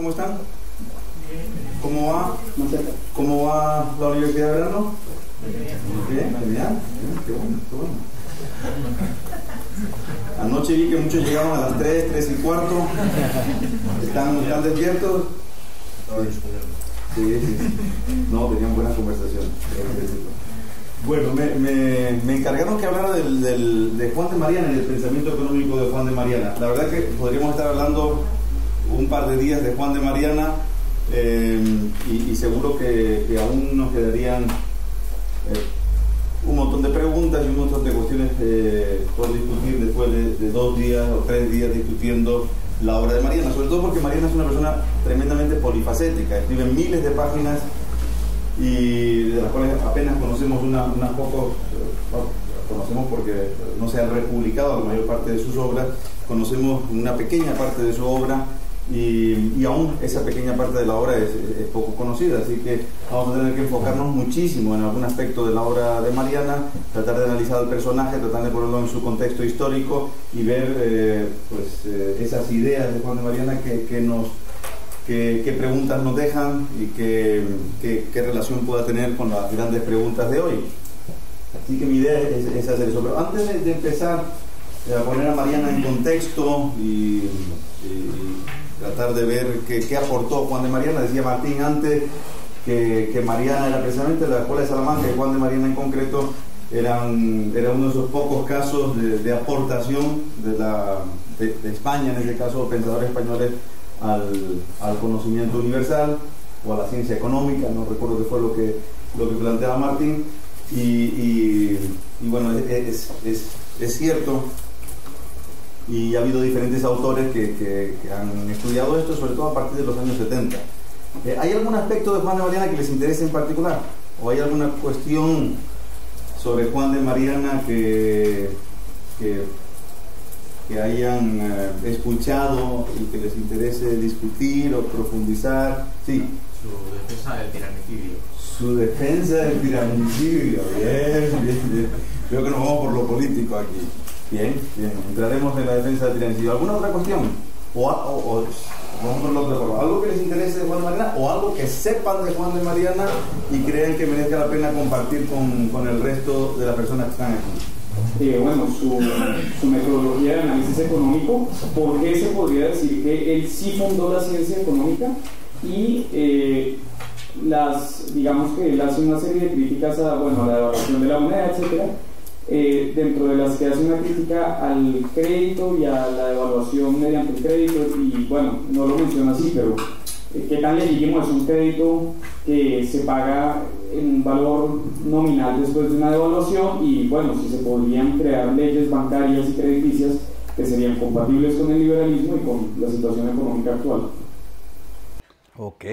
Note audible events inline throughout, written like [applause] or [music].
¿Cómo están? ¿Cómo va? ¿Cómo va la Universidad de Verano? Bien, bien, bien, qué bueno, qué bueno. Anoche vi que muchos llegaron a las 3, 3 y cuarto. ¿Están, despiertos? Sí, sí, No, tenían buenas conversaciones. Bueno, me, me, encargaron que hablara de Juan de Mariana y del pensamiento económico de Juan de Mariana. La verdad que podríamos estar hablando un par de días de Juan de Mariana eh, y, seguro que, aún nos quedarían eh, un montón de preguntas y un montón de cuestiones eh, por discutir después de, dos días o tres días discutiendo la obra de Mariana, sobre todo porque Mariana es una persona tremendamente polifacética, escribe miles de páginas y de las cuales apenas conocemos unas una pocos, conocemos porque no se han republicado la mayor parte de sus obras, conocemos una pequeña parte de su obra y, aún esa pequeña parte de la obra es, poco conocida, así que vamos a tener que enfocarnos muchísimo en algún aspecto de la obra de Mariana, tratar de analizar el personaje, tratar de ponerlo en su contexto histórico y ver eh, pues, eh, esas ideas de Juan de Mariana que, que nos qué, preguntas nos dejan y qué, relación pueda tener con las grandes preguntas de hoy. Así que mi idea es, hacer eso. Pero antes de, empezar eh, a poner a Mariana en contexto y tratar de ver qué, aportó Juan de Mariana. Decía Martín antes que, Mariana era precisamente la escuela de Salamanca y Juan de Mariana en concreto eran, era uno de esos pocos casos de, aportación de, la, de, España, en este caso de pensadores españoles, al, conocimiento universal o a la ciencia económica, no recuerdo qué fue lo que, lo que planteaba Martín. Y, bueno, es, es cierto y ha habido diferentes autores que, han estudiado esto, sobre todo a partir de los años 70. Eh, ¿Hay algún aspecto de Juan de Mariana que les interese en particular? ¿O hay alguna cuestión sobre Juan de Mariana que, que, hayan eh, escuchado y que les interese discutir o profundizar? Sí. Su defensa del tiranicidio. Su defensa del tiranicidio, bien, bien, bien. Creo que nos vamos por lo político aquí. Bien, bien. Entraremos en la defensa de Tirencio ¿Alguna otra cuestión? O, o, algo que les interese de Juan de Mariana o algo que sepan de Juan de Mariana y crean que merezca la pena compartir con, con el resto de las personas que están aquí. Eh, bueno, su, metodología de análisis económico, ¿por qué se podría decir que él sí fundó la ciencia económica? Y eh, las, digamos que él hace una serie de críticas a, bueno, a la evaluación de la moneda, etcétera, eh, dentro de las que hace una crítica al crédito y a la devaluación mediante el crédito, y bueno, no lo menciona así, pero eh, ¿qué tan legítimo es un crédito que se paga en un valor nominal después de una devaluación? Y bueno, si se podrían crear leyes bancarias y crediticias que serían compatibles con el liberalismo y con la situación económica actual. Ok,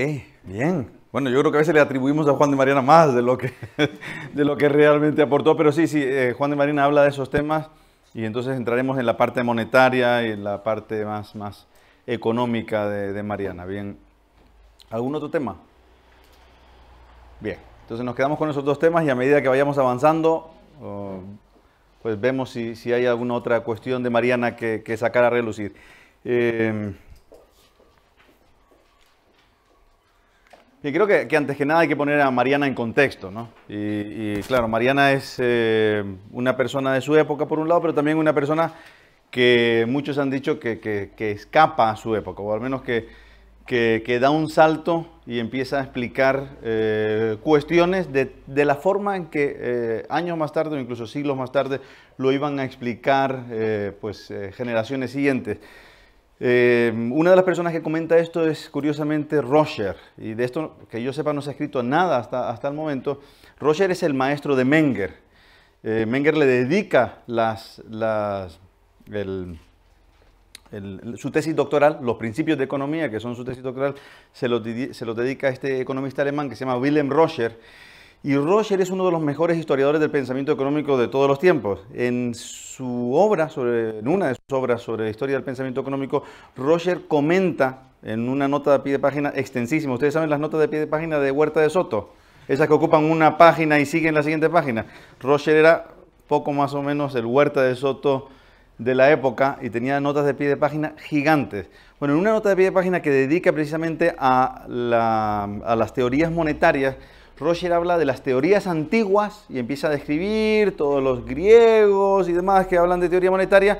bien. Bueno, yo creo que a veces le atribuimos a Juan de Mariana más de lo que, [laughs] de lo que realmente aportó, pero sí, sí, eh, Juan de Mariana habla de esos temas y entonces entraremos en la parte monetaria y en la parte más, más económica de, Mariana. Bien, ¿algún otro tema? Bien, entonces nos quedamos con esos dos temas y a medida que vayamos avanzando, oh, pues vemos si, si, hay alguna otra cuestión de Mariana que, sacar a relucir. Eh, Y creo que, antes que nada hay que poner a Mariana en contexto, ¿no? Y, claro, Mariana es eh, una persona de su época por un lado, pero también una persona que muchos han dicho que, escapa a su época, o al menos que, da un salto y empieza a explicar eh, cuestiones de, la forma en que eh, años más tarde o incluso siglos más tarde lo iban a explicar pues, generaciones siguientes. Eh, una de las personas que comenta esto es curiosamente Roger, y de esto que yo sepa no se ha escrito nada hasta, hasta el momento. Roger es el maestro de Menger. Eh, Menger le dedica las, las, su tesis doctoral, los principios de economía, que son su tesis doctoral, se los, se dedica a este economista alemán que se llama Wilhelm Roger. Y Roger es uno de los mejores historiadores del pensamiento económico de todos los tiempos. En su obra, una de sus obras sobre la historia del pensamiento económico, Roger comenta en una nota de pie de página extensísima. Ustedes saben las notas de pie de página de Huerta de Soto, esas que ocupan una página y siguen la siguiente página. Roger era poco más o menos el Huerta de Soto de la época y tenía notas de pie de página gigantes. Bueno, en una nota de pie de página que dedica precisamente a las teorías monetarias, Roger habla de las teorías antiguas y empieza a describir todos los griegos y demás que hablan de teoría monetaria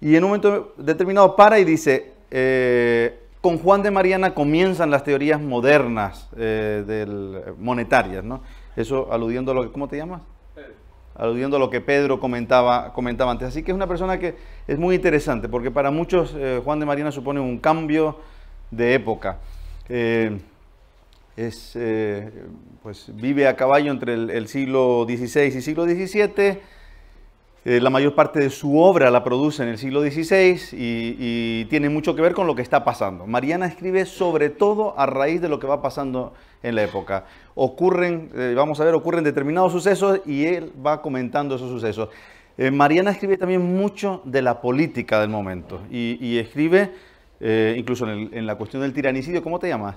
y en un momento determinado para y dice, eh, con Juan de Mariana comienzan las teorías modernas eh, monetarias, ¿no? Eso aludiendo a lo que, ¿cómo te llamas? Pedro. Aludiendo a lo que Pedro comentaba, comentaba antes. Así que es una persona que es muy interesante, porque para muchos eh, Juan de Mariana supone un cambio de época es, eh, pues vive a caballo entre el, siglo XVI y siglo XVII. Eh, la mayor parte de su obra la produce en el siglo XVI y, tiene mucho que ver con lo que está pasando. Mariana escribe sobre todo a raíz de lo que va pasando en la época. Ocurren, eh, vamos a ver, ocurren determinados sucesos y él va comentando esos sucesos. Mariana escribe también mucho de la política del momento y, escribe incluso en, en la cuestión del tiranicidio, ¿cómo te llamas?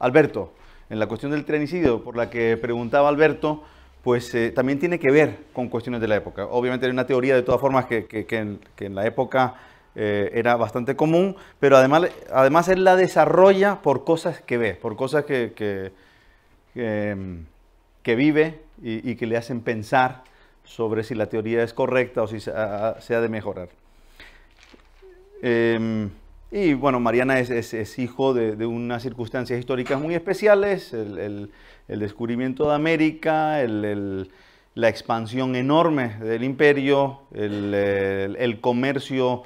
Alberto, en la cuestión del trenicidio, por la que preguntaba Alberto, pues eh, también tiene que ver con cuestiones de la época. Obviamente hay una teoría de todas formas que, en, la época eh, era bastante común, pero además, además él la desarrolla por cosas que ve, por cosas que, que, em, vive y, que le hacen pensar sobre si la teoría es correcta o si se ha, de mejorar. Em, y bueno, Mariana es, hijo de, unas circunstancias históricas muy especiales, el, descubrimiento de América, la expansión enorme del imperio, el, comercio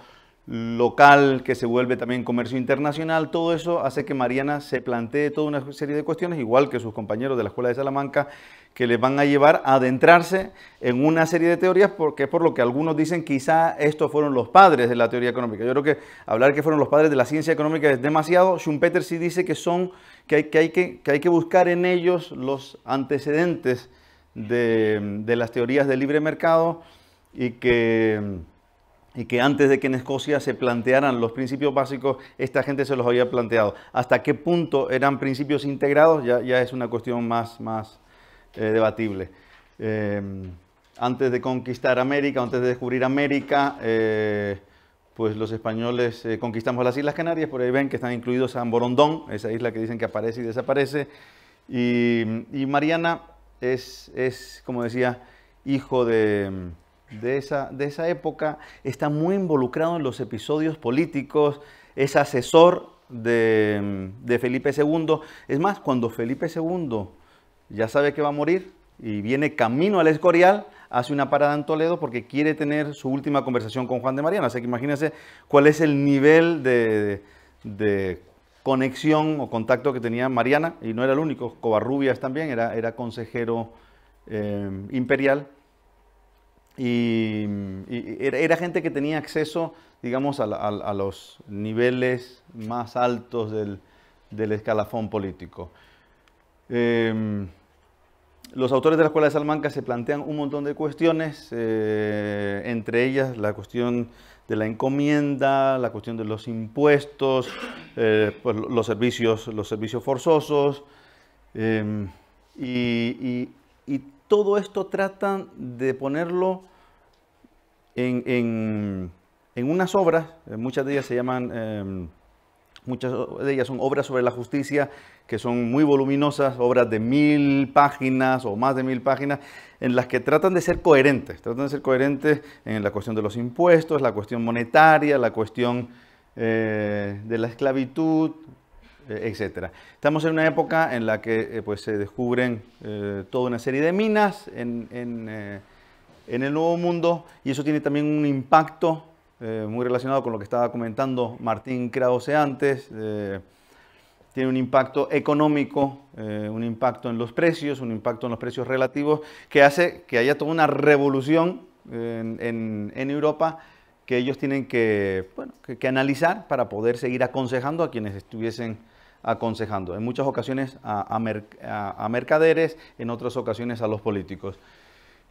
local que se vuelve también comercio internacional, todo eso hace que Mariana se plantee toda una serie de cuestiones, igual que sus compañeros de la Escuela de Salamanca, que les van a llevar a adentrarse en una serie de teorías, porque es por lo que algunos dicen quizá estos fueron los padres de la teoría económica. Yo creo que hablar que fueron los padres de la ciencia económica es demasiado. Schumpeter sí dice que son, que hay que, hay que, hay que buscar en ellos los antecedentes de, las teorías del libre mercado y que, y que antes de que en Escocia se plantearan los principios básicos, esta gente se los había planteado. Hasta qué punto eran principios integrados ya, ya es una cuestión más, más, eh, debatible. Em, antes de conquistar América, antes de descubrir América, eh, pues los españoles eh, conquistamos las Islas Canarias, por ahí ven que están incluidos San Borondón, esa isla que dicen que aparece y desaparece, y, Mariana es, como decía, hijo de, esa, de esa época, está muy involucrado en los episodios políticos, es asesor de, de, Felipe II. Es más, cuando Felipe II ya sabe que va a morir y viene camino al Escorial, hace una parada en Toledo porque quiere tener su última conversación con Juan de Mariana. Así que imagínense cuál es el nivel de, conexión o contacto que tenía Mariana, y no era el único, Covarrubias también, era, consejero eh, imperial, y, era, gente que tenía acceso, digamos, a, los niveles más altos del, escalafón político. Eh, los autores de la Escuela de Salamanca se plantean un montón de cuestiones, eh, entre ellas la cuestión de la encomienda, la cuestión de los impuestos, eh, pues, los, servicios, los servicios forzosos, em, y, todo esto tratan de ponerlo en unas obras, eh, muchas de ellas se llaman em, Muchas de ellas son obras sobre la justicia que son muy voluminosas, obras de mil páginas o más de mil páginas, en las que tratan de ser coherentes, tratan de ser coherentes en la cuestión de los impuestos, la cuestión monetaria, la cuestión eh, de la esclavitud, eh, etcétera. Estamos en una época en la que eh, pues, se descubren toda una serie de minas en, en, el Nuevo Mundo y eso tiene también un impacto eh, muy relacionado con lo que estaba comentando Martín Krause antes. Eh, tiene un impacto económico, eh, un impacto en los precios, un impacto en los precios relativos, que hace que haya toda una revolución en, Europa que ellos tienen que, analizar para poder seguir aconsejando a quienes estuviesen aconsejando. En muchas ocasiones a, mercaderes, en otras ocasiones a los políticos.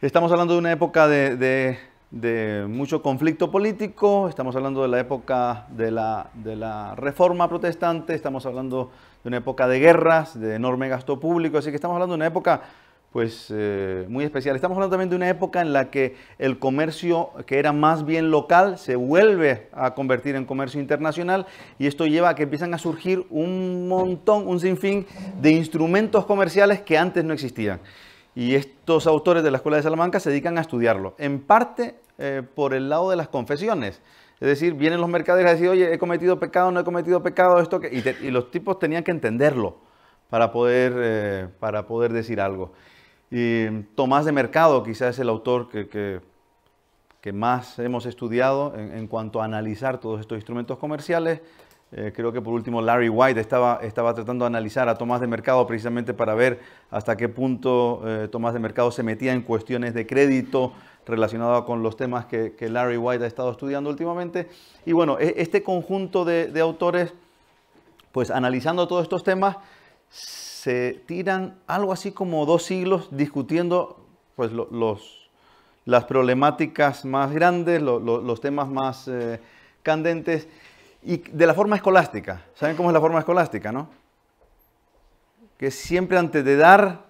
Estamos hablando de una época de de mucho conflicto político, estamos hablando de la época de la, reforma protestante, estamos hablando de una época de guerras, de enorme gasto público, así que estamos hablando de una época pues eh, muy especial. Estamos hablando también de una época en la que el comercio que era más bien local se vuelve a convertir en comercio internacional y esto lleva a que empiezan a surgir un montón, un sinfín de instrumentos comerciales que antes no existían. Y estos autores de la Escuela de Salamanca se dedican a estudiarlo, en parte eh, por el lado de las confesiones. Es decir, vienen los mercaderes a decir, oye, he cometido pecado, no he cometido pecado, esto que... Y, los tipos tenían que entenderlo para poder, eh, para poder decir algo. Y Tomás de Mercado quizás es el autor que, que, más hemos estudiado en, cuanto a analizar todos estos instrumentos comerciales eh, creo que por último Larry White estaba, estaba tratando de analizar a Tomás de Mercado precisamente para ver hasta qué punto eh, Tomás de Mercado se metía en cuestiones de crédito relacionado con los temas que, Larry White ha estado estudiando últimamente. Y bueno, e, este conjunto de, autores, pues analizando todos estos temas, se tiran algo así como dos siglos discutiendo pues, las problemáticas más grandes, los temas más eh, candentes y de la forma escolástica. ¿Saben cómo es la forma escolástica, no? Que siempre antes de dar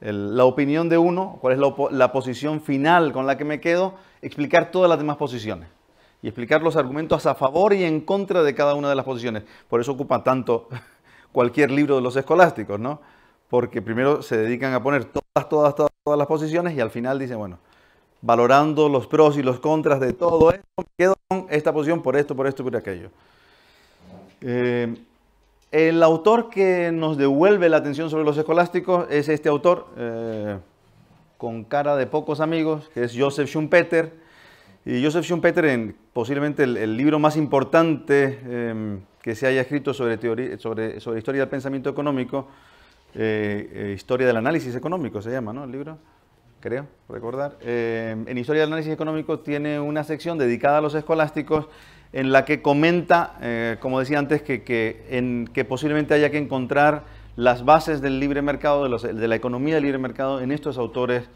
la opinión de uno, cuál es la, posición final con la que me quedo, explicar todas las demás posiciones y explicar los argumentos a favor y en contra de cada una de las posiciones. Por eso ocupa tanto [laughs] cualquier libro de los escolásticos, ¿no? Porque primero se dedican a poner todas, todas, todas, todas las posiciones y al final dicen, bueno, valorando los pros y los contras de todo esto, me quedo con esta posición por esto, por esto, por aquello. Eh, el autor que nos devuelve la atención sobre los escolásticos es este autor, eh, con cara de pocos amigos, que es Joseph Schumpeter. Y Joseph Schumpeter, en posiblemente el, libro más importante em, que se haya escrito sobre, teoría, sobre, sobre historia del pensamiento económico, eh, Historia del análisis económico se llama, ¿no? El libro creo recordar, eh, en Historia del Análisis Económico tiene una sección dedicada a los escolásticos en la que comenta, eh, como decía antes, que, que, posiblemente haya que encontrar las bases del libre mercado, de, la economía del libre mercado en estos autores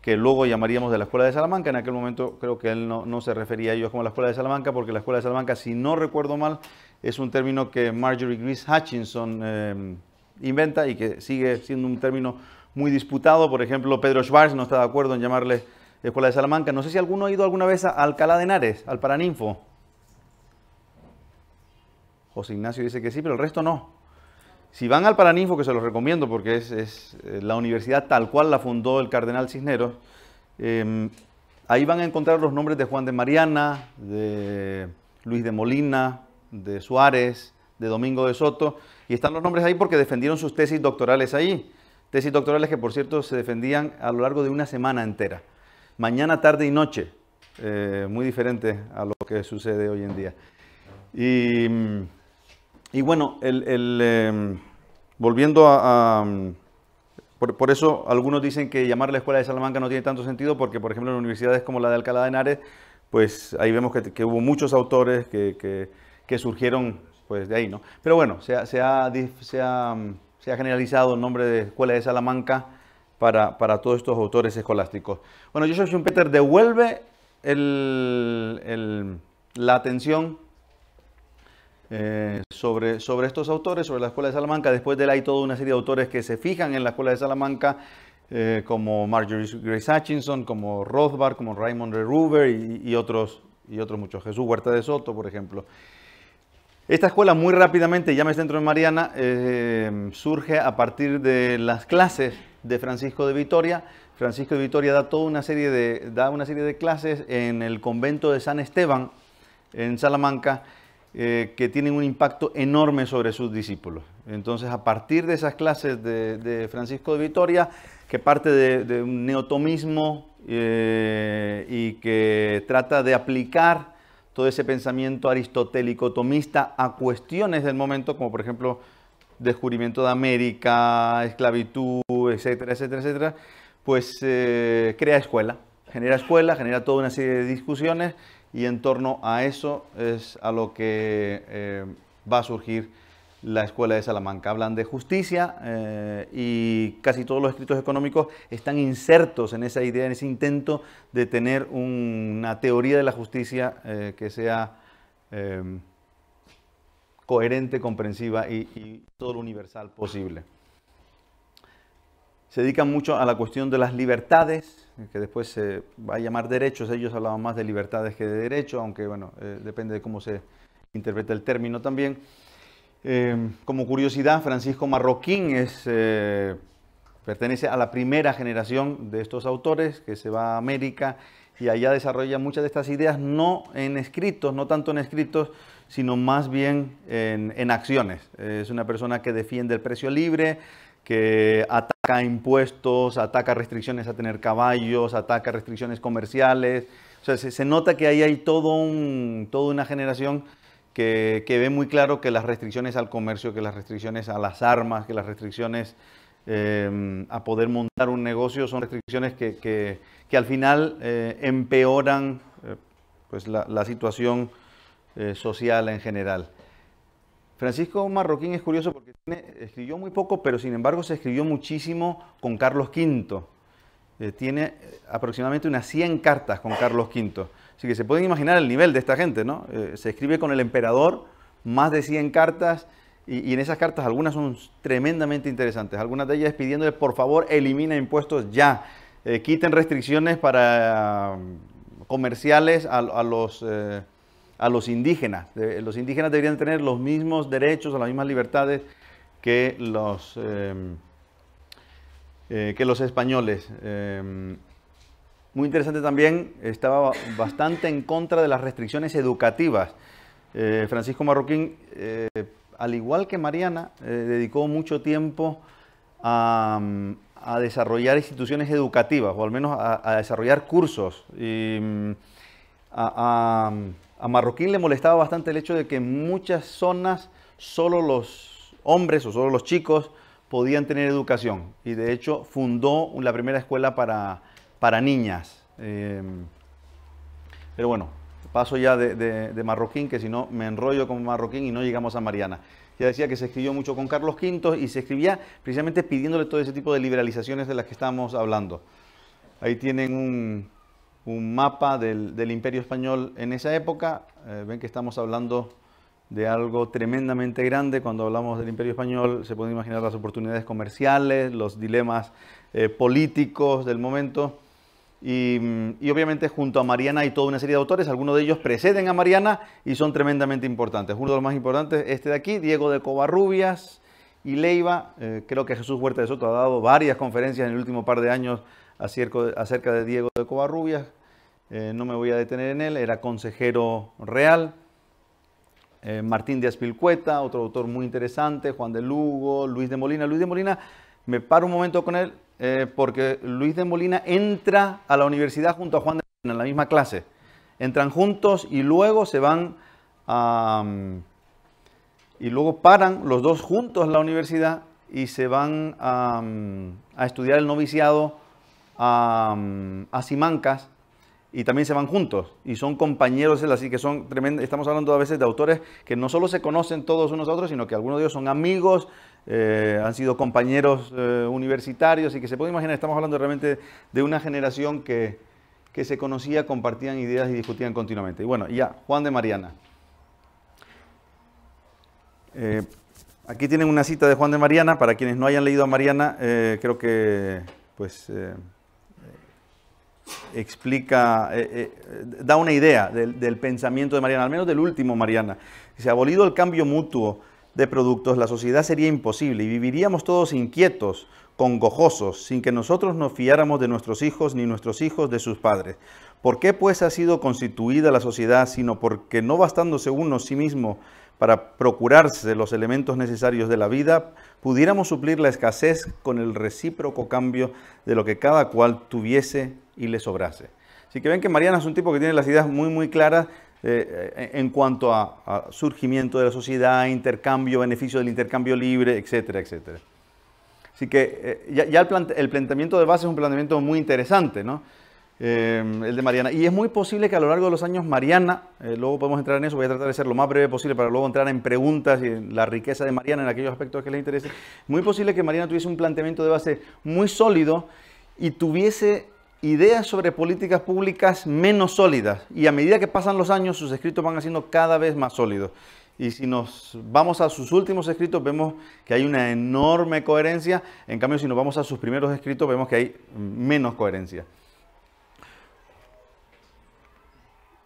que luego llamaríamos de la Escuela de Salamanca. En aquel momento creo que él no, se refería a ellos como la Escuela de Salamanca, porque la Escuela de Salamanca, si no recuerdo mal, es un término que Marjorie Grease Hutchinson eh, inventa y que sigue siendo un término muy disputado. Por ejemplo, Pedro Schwarz no está de acuerdo en llamarle Escuela de Salamanca. No sé si alguno ha ido alguna vez a Alcalá de Henares, al Paraninfo. José Ignacio dice que sí, pero el resto no. Si van al Paraninfo, que se los recomiendo porque es, eh, la universidad tal cual la fundó el cardenal Cisneros, em, ahí van a encontrar los nombres de Juan de Mariana, de Luis de Molina, de Suárez, de Domingo de Soto, y están los nombres ahí porque defendieron sus tesis doctorales ahí. Tesis doctorales que, por cierto, se defendían a lo largo de una semana entera. Mañana, tarde y noche. Eh, muy diferente a lo que sucede hoy en día. Y, bueno, el, em, volviendo a... Mm, por, eso algunos dicen que llamar la escuela de Salamanca no tiene tanto sentido porque, por ejemplo, en universidades como la de Alcalá de Henares, pues ahí vemos que, hubo muchos autores que, surgieron pues, de ahí, ¿no? Pero bueno, sea se ha mm, se ha generalizado el nombre de Escuela de Salamanca para, todos estos autores escolásticos. Bueno, Joseph Schumpeter devuelve la atención eh, sobre, estos autores, sobre la Escuela de Salamanca. Después de él hay toda una serie de autores que se fijan en la Escuela de Salamanca, eh, como Marjorie Grace Hutchinson, como Rothbard, como Raymond R. Ruber otros, y otros muchos. Jesús Huerta de Soto, por ejemplo. Esta escuela muy rápidamente, ya me centro en Mariana, eh, surge a partir de las clases de Francisco de Vitoria. Francisco de Vitoria da toda una serie de, da una serie de clases en el convento de San Esteban, en Salamanca, eh, que tienen un impacto enorme sobre sus discípulos. Entonces, a partir de esas clases de, Francisco de Vitoria, que parte de, un neotomismo eh, y que trata de aplicar todo ese pensamiento aristotélico tomista a cuestiones del momento, como por ejemplo descubrimiento de América, esclavitud, etcétera, etcétera, etcétera, pues eh, crea escuela, genera escuela, genera toda una serie de discusiones y en torno a eso es a lo que eh, va a surgir la Escuela de Salamanca. Hablan de justicia eh, y casi todos los escritos económicos están insertos en esa idea, en ese intento de tener una teoría de la justicia eh, que sea em, coherente, comprensiva y, todo lo universal posible. Se dedican mucho a la cuestión de las libertades, que después se va a llamar derechos, ellos hablaban más de libertades que de derechos, aunque bueno, eh, depende de cómo se interpreta el término también. Em, como curiosidad, Francisco Marroquín eh, pertenece a la primera generación de estos autores que se va a América y allá desarrolla muchas de estas ideas, no en escritos, no tanto en escritos, sino más bien en, acciones. Es una persona que defiende el precio libre, que ataca impuestos, ataca restricciones a tener caballos, ataca restricciones comerciales. O sea, se, nota que ahí hay toda una generación que, ve muy claro que las restricciones al comercio, que las restricciones a las armas, que las restricciones em, a poder montar un negocio son restricciones que, al final eh, empeoran eh, pues la, situación eh, social en general. Francisco Marroquín es curioso porque escribió muy poco, pero sin embargo se escribió muchísimo con Carlos V. tiene aproximadamente unas 100 cartas con Carlos V. Así que se pueden imaginar el nivel de esta gente, ¿no? Eh, se escribe con el emperador más de 100 cartas y, en esas cartas algunas son tremendamente interesantes. Algunas de ellas pidiéndole, por favor, elimina impuestos ya, eh, quiten restricciones para mm, comerciales a, los... Eh, a los indígenas. Los indígenas deberían tener los mismos derechos las mismas libertades que los, em, que los españoles. Em, muy interesante también, estaba bastante en contra de las restricciones educativas. Eh, Francisco Marroquín, eh, al igual que Mariana, eh, dedicó mucho tiempo mm, a, desarrollar instituciones educativas, o al menos a, desarrollar cursos. Mm, a, a Marroquín le molestaba bastante el hecho de que en muchas zonas solo los hombres o solo los chicos podían tener educación. Y de hecho fundó la primera escuela para para niñas. Em, pero bueno, paso ya de, Marroquín, que si no me enrollo con Marroquín y no llegamos a Mariana. Ya decía que se escribió mucho con Carlos V y se escribía precisamente pidiéndole todo ese tipo de liberalizaciones de las que estamos hablando. Ahí tienen un, mapa del, imperio español en esa época. Eh, ven que estamos hablando de algo tremendamente grande. Cuando hablamos del imperio español se pueden imaginar las oportunidades comerciales, los dilemas eh, políticos del momento. Y, obviamente junto a Mariana hay toda una serie de autores, algunos de ellos preceden a Mariana y son tremendamente importantes. Uno de los más importantes, este de aquí, Diego de Covarrubias y Leiva. Eh, creo que Jesús Huerta de Soto ha dado varias conferencias en el último par de años acerca de Diego de Covarrubias. Eh, no me voy a detener en él, era consejero real. Eh, Martín Díaz Aspilcueta, otro autor muy interesante, Juan de Lugo, Luis de Molina. Luis de Molina me paro un momento con él eh, porque Luis de Molina entra a la universidad junto a Juan de Molina, en la misma clase. Entran juntos y luego se van a... y luego paran los dos juntos en la universidad y se van a, estudiar el noviciado a, Simancas y también se van juntos y son compañeros, así que son tremendos. Estamos hablando a veces de autores que no solo se conocen todos unos a otros, sino que algunos de ellos son amigos, eh, han sido compañeros eh, universitarios y que se puede imaginar, estamos hablando realmente de una generación que, se conocía, compartían ideas y discutían continuamente. Y bueno, ya, Juan de Mariana. Eh, aquí tienen una cita de Juan de Mariana, para quienes no hayan leído a Mariana, creo que pues explica, da una idea del, del pensamiento de Mariana, al menos del último Mariana. se ha abolido el cambio mutuo, de productos, la sociedad sería imposible y viviríamos todos inquietos, congojosos, sin que nosotros nos fiáramos de nuestros hijos ni nuestros hijos de sus padres. ¿Por qué pues ha sido constituida la sociedad, sino porque no bastándose uno sí mismo para procurarse los elementos necesarios de la vida, pudiéramos suplir la escasez con el recíproco cambio de lo que cada cual tuviese y le sobrase? Así que ven que Mariana es un tipo que tiene las ideas muy, muy claras eh, eh, en cuanto a, surgimiento de la sociedad, intercambio, beneficio del intercambio libre, etcétera, etcétera. Así que eh, ya, el, planteamiento de base es un planteamiento muy interesante, ¿no? el de Mariana. Y es muy posible que a lo largo de los años Mariana, luego podemos entrar en eso, voy a tratar de ser lo más breve posible para luego entrar en preguntas y en la riqueza de Mariana en aquellos aspectos que le interese, muy posible que Mariana tuviese un planteamiento de base muy sólido y tuviese ideas sobre políticas públicas menos sólidas y a medida que pasan los años sus escritos van haciendo cada vez más sólidos. Y si nos vamos a sus últimos escritos, vemos que hay una enorme coherencia. En cambio, si nos vamos a sus primeros escritos, vemos que hay menos coherencia.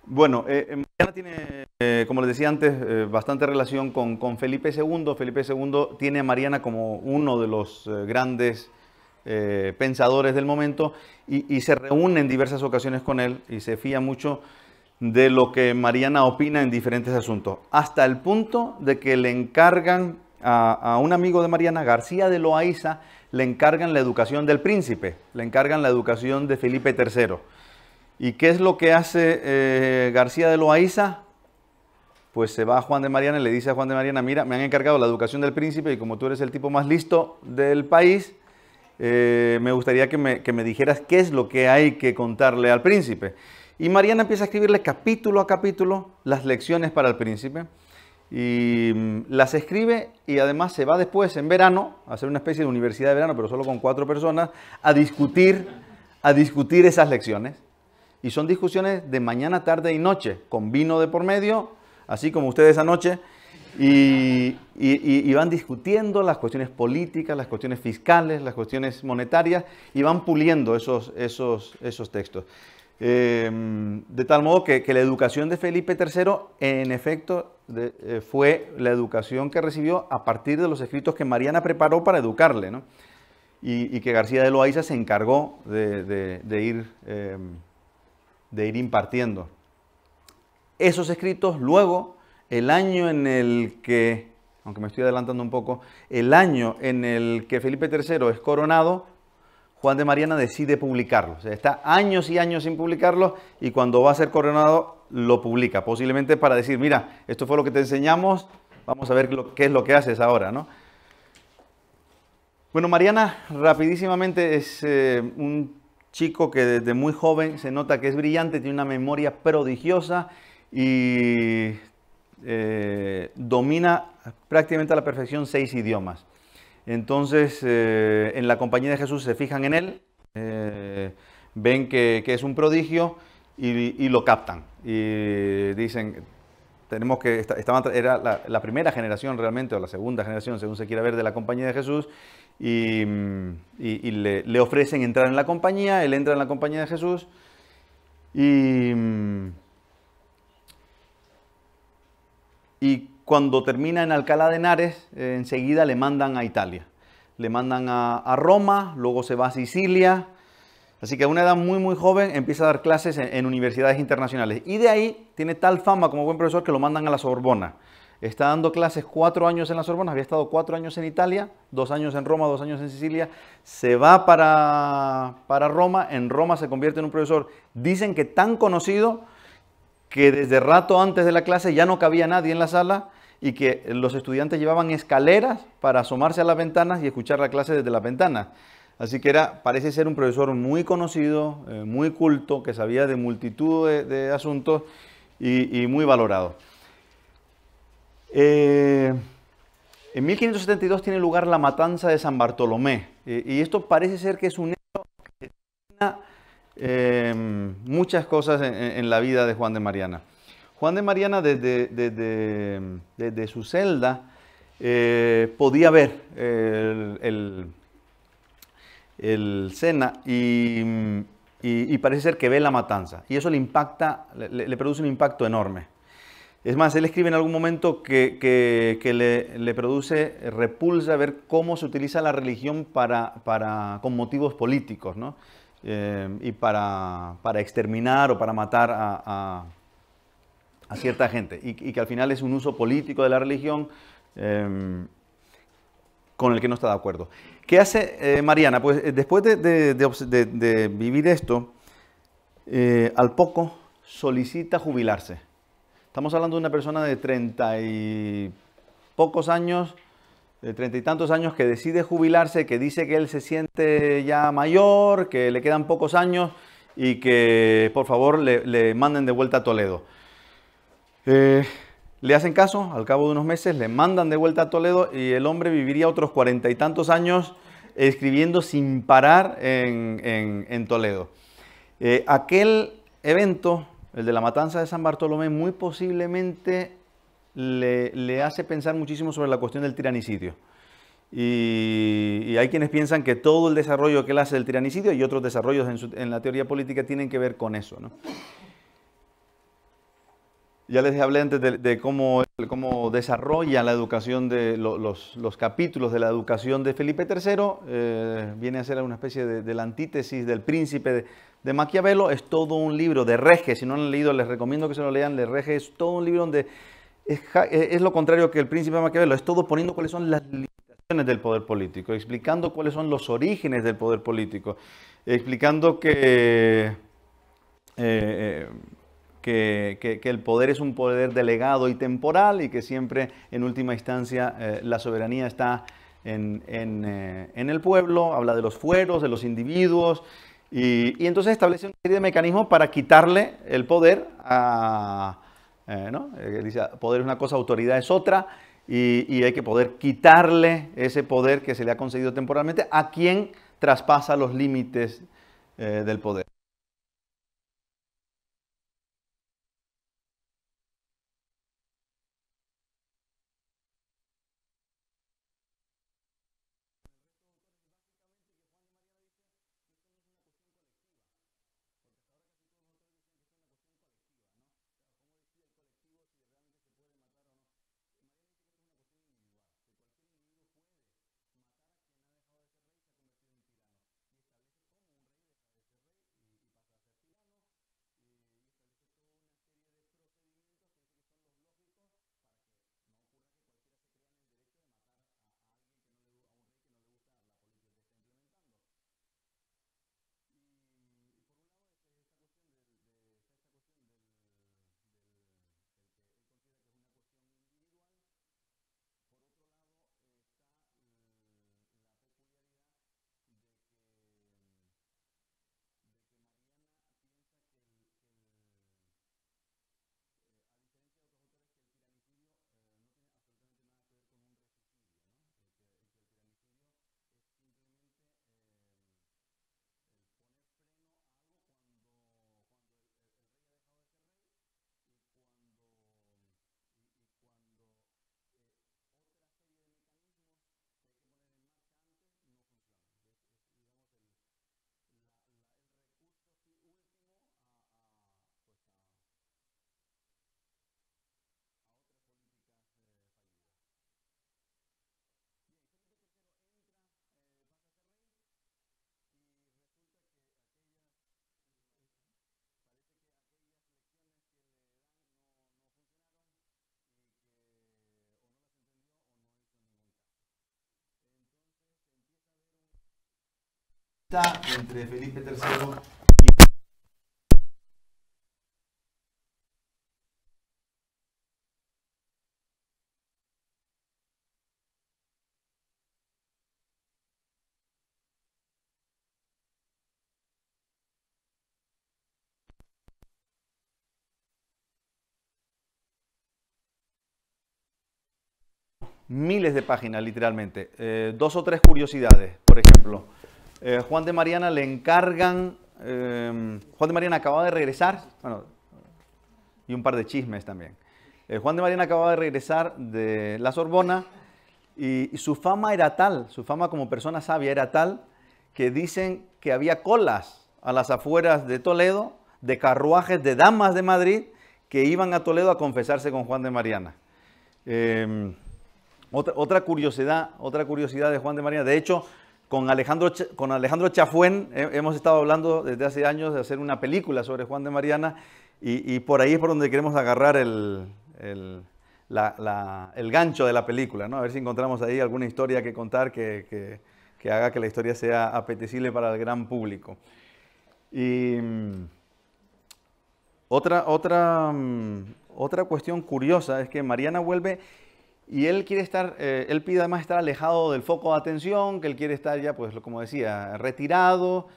Bueno, eh, eh, Mariana tiene, eh, como les decía antes, bastante relación con, con, Felipe II. Felipe II tiene a Mariana como uno de los grandes eh, pensadores del momento y, se reúne en diversas ocasiones con él y se fía mucho de lo que Mariana opina en diferentes asuntos, hasta el punto de que le encargan a, un amigo de Mariana, García de Loaiza, le encargan la educación del príncipe, le encargan la educación de Felipe III. ¿Y qué es lo que hace eh, García de Loaiza? Pues se va a Juan de Mariana y le dice a Juan de Mariana, mira, me han encargado la educación del príncipe y como tú eres el tipo más listo del país, eh, me gustaría que me, que me dijeras qué es lo que hay que contarle al príncipe. Y Mariana empieza a escribirle capítulo a capítulo las lecciones para el príncipe. Y mm, las escribe y además se va después en verano a hacer una especie de universidad de verano, pero solo con cuatro personas, a discutir, a discutir esas lecciones. Y son discusiones de mañana, tarde y noche, con vino de por medio, así como ustedes anoche. Y, van discutiendo las cuestiones políticas, las cuestiones fiscales, las cuestiones monetarias, y van puliendo esos, textos. Em, de tal modo que, la educación de Felipe III, en efecto, eh, fue la educación que recibió a partir de los escritos que Mariana preparó para educarle, y, que García de Loaiza se encargó de, ir, em, de ir impartiendo. Esos escritos luego el año en el que, aunque me estoy adelantando un poco, el año en el que Felipe III es coronado, Juan de Mariana decide publicarlo. O sea, está años y años sin publicarlo y cuando va a ser coronado lo publica, posiblemente para decir, mira, esto fue lo que te enseñamos, vamos a ver qué es lo que haces ahora, ¿no? Bueno, Mariana rapidísimamente es eh, un chico que desde muy joven se nota que es brillante, tiene una memoria prodigiosa y eh, domina prácticamente a la perfección seis idiomas. Entonces, eh, en la compañía de Jesús se fijan en él, eh, ven que, es un prodigio y, lo captan. Y dicen, tenemos que, era la, primera generación realmente, o la segunda generación, según se quiera ver, de la compañía de Jesús, y, le, le ofrecen entrar en la compañía, él entra en la compañía de Jesús, y y cuando termina en Alcalá de Henares, eh, enseguida le mandan a Italia. Le mandan a, Roma, luego se va a Sicilia. Así que a una edad muy, muy joven empieza a dar clases en, universidades internacionales. Y de ahí tiene tal fama como buen profesor que lo mandan a la Sorbona. Está dando clases cuatro años en la Sorbona, había estado cuatro años en Italia, dos años en Roma, dos años en Sicilia. Se va para, para Roma, en Roma se convierte en un profesor, dicen que tan conocido que desde rato antes de la clase ya no cabía nadie en la sala y que los estudiantes llevaban escaleras para asomarse a las ventanas y escuchar la clase desde las ventanas. Así que era, parece ser un profesor muy conocido, eh, muy culto, que sabía de multitud de, asuntos y, muy valorado. Eh, en 1572 tiene lugar la matanza de San Bartolomé eh, y esto parece ser que es un hecho que Em, muchas cosas en, la vida de Juan de Mariana. Juan de Mariana desde, su celda eh, podía ver el, el, Sena y, y, parece ser que ve la matanza. Y eso le impacta, le, produce un impacto enorme. Es más, él escribe en algún momento que, le, produce repulsa ver cómo se utiliza la religión para, con motivos políticos, ¿no? Em, y para, para, exterminar o para matar a, a, cierta gente. Y, que al final es un uso político de la religión em, con el que no está de acuerdo. ¿Qué hace eh, Mariana? Pues eh, después de, vivir esto, eh, al poco solicita jubilarse. Estamos hablando de una persona de 30 y pocos años de treinta y tantos años que decide jubilarse, que dice que él se siente ya mayor, que le quedan pocos años y que por favor le, manden de vuelta a Toledo. Eh, le hacen caso, al cabo de unos meses le mandan de vuelta a Toledo y el hombre viviría otros cuarenta y tantos años escribiendo sin parar en, Toledo. Eh, aquel evento, el de la matanza de San Bartolomé, muy posiblemente le, hace pensar muchísimo sobre la cuestión del tiranicidio. Y, hay quienes piensan que todo el desarrollo que él hace del tiranicidio y otros desarrollos en, la teoría política tienen que ver con eso. Ya les hablé antes de, cómo, cómo, desarrolla la educación de los, capítulos de la educación de Felipe III. Eh, viene a ser una especie de, la antítesis del príncipe de, Maquiavelo. Es todo un libro de Rege. Si no han leído, les recomiendo que se lo lean. es todo un libro donde e, es, lo contrario que el príncipe Maquiavelo, es todo poniendo cuáles son las limitaciones del poder político, explicando cuáles son los orígenes del poder político, explicando que, eh, eh, que, el poder es un poder delegado y temporal y que siempre, en última instancia, eh, la soberanía está en, el pueblo, habla de los fueros, de los individuos, y, y, entonces establece una serie de mecanismos para quitarle el poder a, eh, eh dice, poder es una cosa, autoridad es otra, y, hay que poder quitarle ese poder que se le ha concedido temporalmente a quien traspasa los límites eh, del poder. entre Felipe III y miles de páginas, literalmente. Eh, dos o tres curiosidades, por ejemplo. Eh, Juan de Mariana le encargan. Em, Juan de Mariana acaba de regresar. Bueno, y un par de chismes también. Eh, Juan de Mariana acaba de regresar de la Sorbona y, su fama era tal, su fama como persona sabia era tal, que dicen que había colas a las afueras de Toledo de carruajes de damas de Madrid que iban a Toledo a confesarse con Juan de Mariana. Em, otra curiosidad, otra curiosidad de Juan de Mariana. De hecho, con Alejandro, con Alejandro Chafuén eh, hemos estado hablando desde hace años de hacer una película sobre Juan de Mariana y, por ahí es por donde queremos agarrar el, el, el, gancho de la película, ¿no? a ver si encontramos ahí alguna historia que contar que, haga que la historia sea apetecible para el gran público. Y mm, otra, otra, mm, otra cuestión curiosa es que Mariana vuelve y él quiere estar, eh, él pide además estar alejado del foco de atención, que él quiere estar ya, pues como decía, retirado.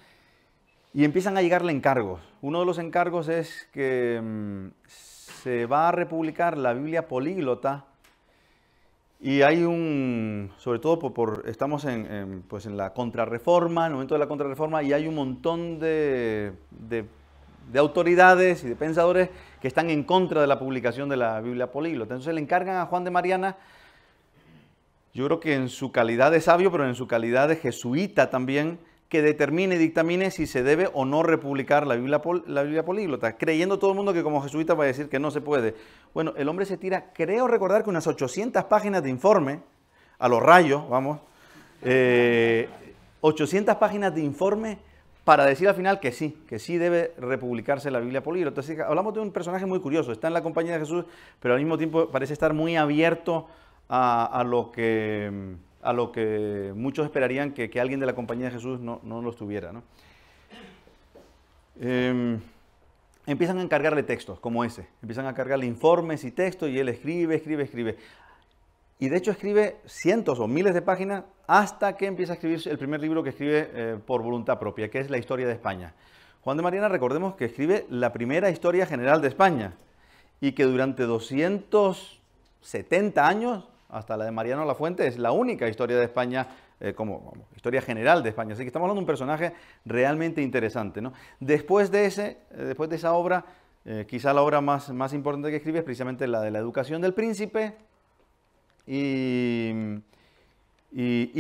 Y empiezan a llegarle encargos. Uno de los encargos es que mm, se va a republicar la Biblia políglota. Y hay un, sobre todo estamos en, pues en la contrarreforma, en el momento de la contrarreforma, y hay un montón de, de autoridades y de pensadores que están en contra de la publicación de la Biblia políglota. Entonces le encargan a Juan de Mariana, yo creo que en su calidad de sabio, pero en su calidad de jesuita también, que determine y dictamine si se debe o no republicar la Biblia, políglota, creyendo todo el mundo que como jesuita va a decir que no se puede. Bueno, el hombre se tira, creo recordar que unas 800 páginas de informe, a los rayos, vamos, 800 eh, páginas de informe para decir al final que sí, que sí debe republicarse la Biblia políglota. hablamos de un personaje muy curioso, está en la compañía de Jesús, pero al mismo tiempo parece estar muy abierto a, lo, que, mm, a lo que muchos esperarían que, alguien de la compañía de Jesús no, lo estuviera. Em, empiezan a encargarle textos como ese, empiezan a cargarle informes y textos y él escribe, escribe, escribe. Y de hecho escribe cientos o miles de páginas hasta que empieza a escribir el primer libro que escribe eh, por voluntad propia, que es La historia de España. Juan de Mariana, recordemos que escribe la primera historia general de España y que durante 270 años, hasta la de Mariano La Fuente, es la única historia de España eh, como, historia general de España. Así que estamos hablando de un personaje realmente interesante. Después, de ese, eh, después de esa obra, quizá la obra más, más importante que escribe es precisamente la de la educación del príncipe, y,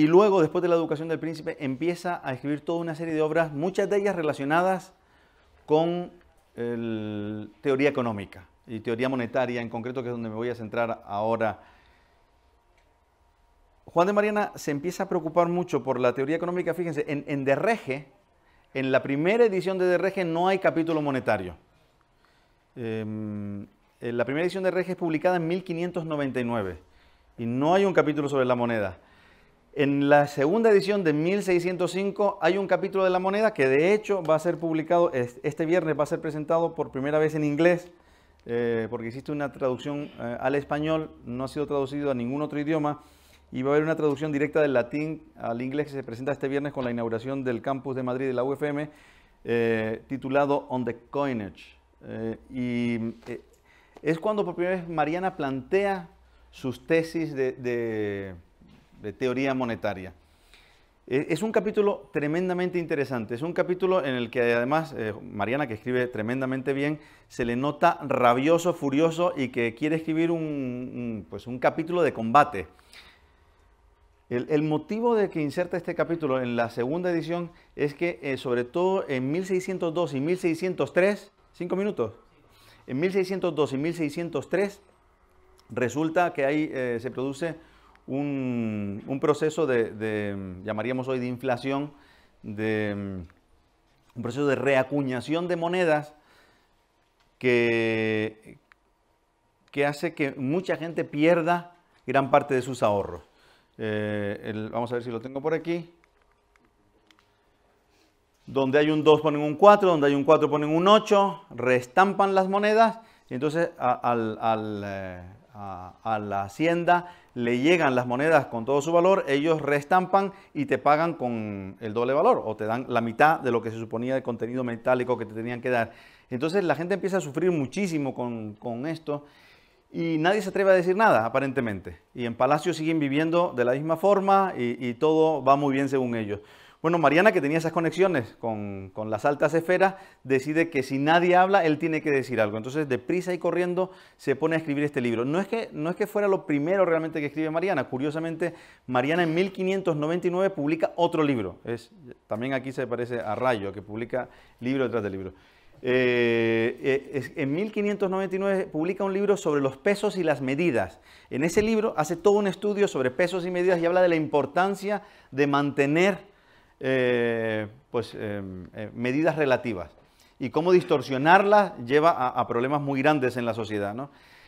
luego, después de la educación del príncipe, empieza a escribir toda una serie de obras, muchas de ellas relacionadas con teoría económica y teoría monetaria, en concreto, que es donde me voy a centrar ahora. Juan de Mariana se empieza a preocupar mucho por la teoría económica. Fíjense, en, en en la primera edición de Derrege no hay capítulo monetario. Em, la primera edición de Derrege es publicada en 1599 y no hay un capítulo sobre la moneda. En la segunda edición de 1605 hay un capítulo de la moneda que de hecho va a ser publicado, este viernes va a ser presentado por primera vez en inglés, eh, porque existe una traducción eh, al español, no ha sido traducido a ningún otro idioma, y va a haber una traducción directa del latín al inglés que se presenta este viernes con la inauguración del campus de Madrid de la UFM, eh, titulado On the Coinage. y es cuando por primera vez Mariana plantea sus tesis de, teoría monetaria. E, es un capítulo tremendamente interesante, es un capítulo en el que además eh, Mariana, que escribe tremendamente bien, se le nota rabioso, furioso y que quiere escribir un, pues, capítulo de combate. El, motivo de que inserta este capítulo en la segunda edición es que eh, sobre todo en 1602 y 1603, cinco minutos, en 1602 y 1603 resulta que ahí eh, se produce un, proceso de, llamaríamos hoy de inflación, de un proceso de reacuñación de monedas que, que hace que mucha gente pierda gran parte de sus ahorros. Eh, vamos a ver si lo tengo por aquí. Donde hay un 2 ponen un 4, donde hay un 4 ponen un 8, restampan las monedas y entonces al, eh, a, la hacienda, le llegan las monedas con todo su valor, ellos restampan y te pagan con el doble valor o te dan la mitad de lo que se suponía de contenido metálico que te tenían que dar. Entonces la gente empieza a sufrir muchísimo con, esto y nadie se atreve a decir nada, aparentemente. Y en Palacio siguen viviendo de la misma forma y todo va muy bien según ellos. Bueno, Mariana, que tenía esas conexiones con, las altas esferas, decide que si nadie habla, él tiene que decir algo. Entonces, deprisa y corriendo, se pone a escribir este libro. No es que, no es que fuera lo primero realmente que escribe Mariana. Curiosamente, Mariana en 1599 publica otro libro. Es, también aquí se parece a Rayo, que publica libro detrás de libro. Eh, eh, en 1599 publica un libro sobre los pesos y las medidas. En ese libro hace todo un estudio sobre pesos y medidas y habla de la importancia de mantener eh, pues, eh, eh, medidas relativas y cómo distorsionarlas lleva a, problemas muy grandes en la sociedad.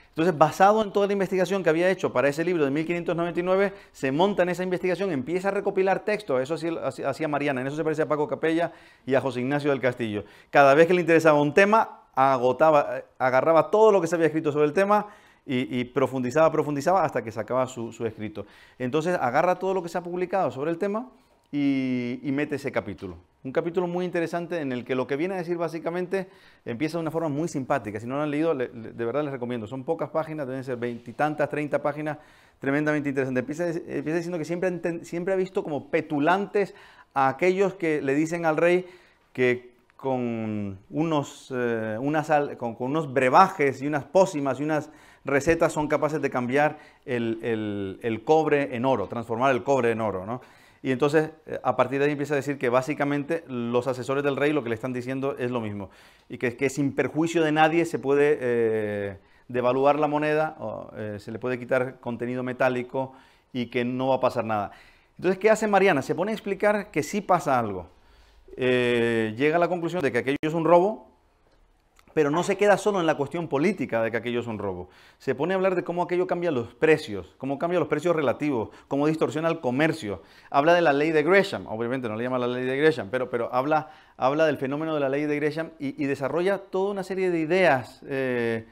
Entonces, basado en toda la investigación que había hecho para ese libro de 1599, se monta en esa investigación, empieza a recopilar textos, eso hacía Mariana, en eso se parece a Paco Capella y a José Ignacio del Castillo. Cada vez que le interesaba un tema, agotaba, agarraba todo lo que se había escrito sobre el tema y, y profundizaba, profundizaba hasta que sacaba su, su escrito. Entonces, agarra todo lo que se ha publicado sobre el tema y, mete ese capítulo. Un capítulo muy interesante en el que lo que viene a decir básicamente empieza de una forma muy simpática. Si no lo han leído, de verdad les recomiendo. Son pocas páginas, deben ser veintitantas, treinta páginas, tremendamente interesante. Empieza, diciendo que siempre, siempre ha visto como petulantes a aquellos que le dicen al rey que con unos, eh, unas, con, unos brebajes y unas pócimas y unas recetas son capaces de cambiar el, el cobre en oro, transformar el cobre en oro. ¿no? Y entonces, eh, a partir de ahí empieza a decir que básicamente los asesores del rey lo que le están diciendo es lo mismo. Y que, sin perjuicio de nadie se puede eh, devaluar la moneda, o, eh, se le puede quitar contenido metálico y que no va a pasar nada. Entonces, ¿qué hace Mariana? Se pone a explicar que sí pasa algo. llega a la conclusión de que aquello es un robo, pero no se queda solo en la cuestión política de que aquello es un robo. Se pone a hablar de cómo aquello cambia los precios, cómo cambia los precios relativos, cómo distorsiona el comercio. Habla de la ley de Gresham, obviamente no le llama la ley de Gresham, pero, pero habla, habla del fenómeno de la ley de Gresham y, desarrolla toda una serie de ideas eh,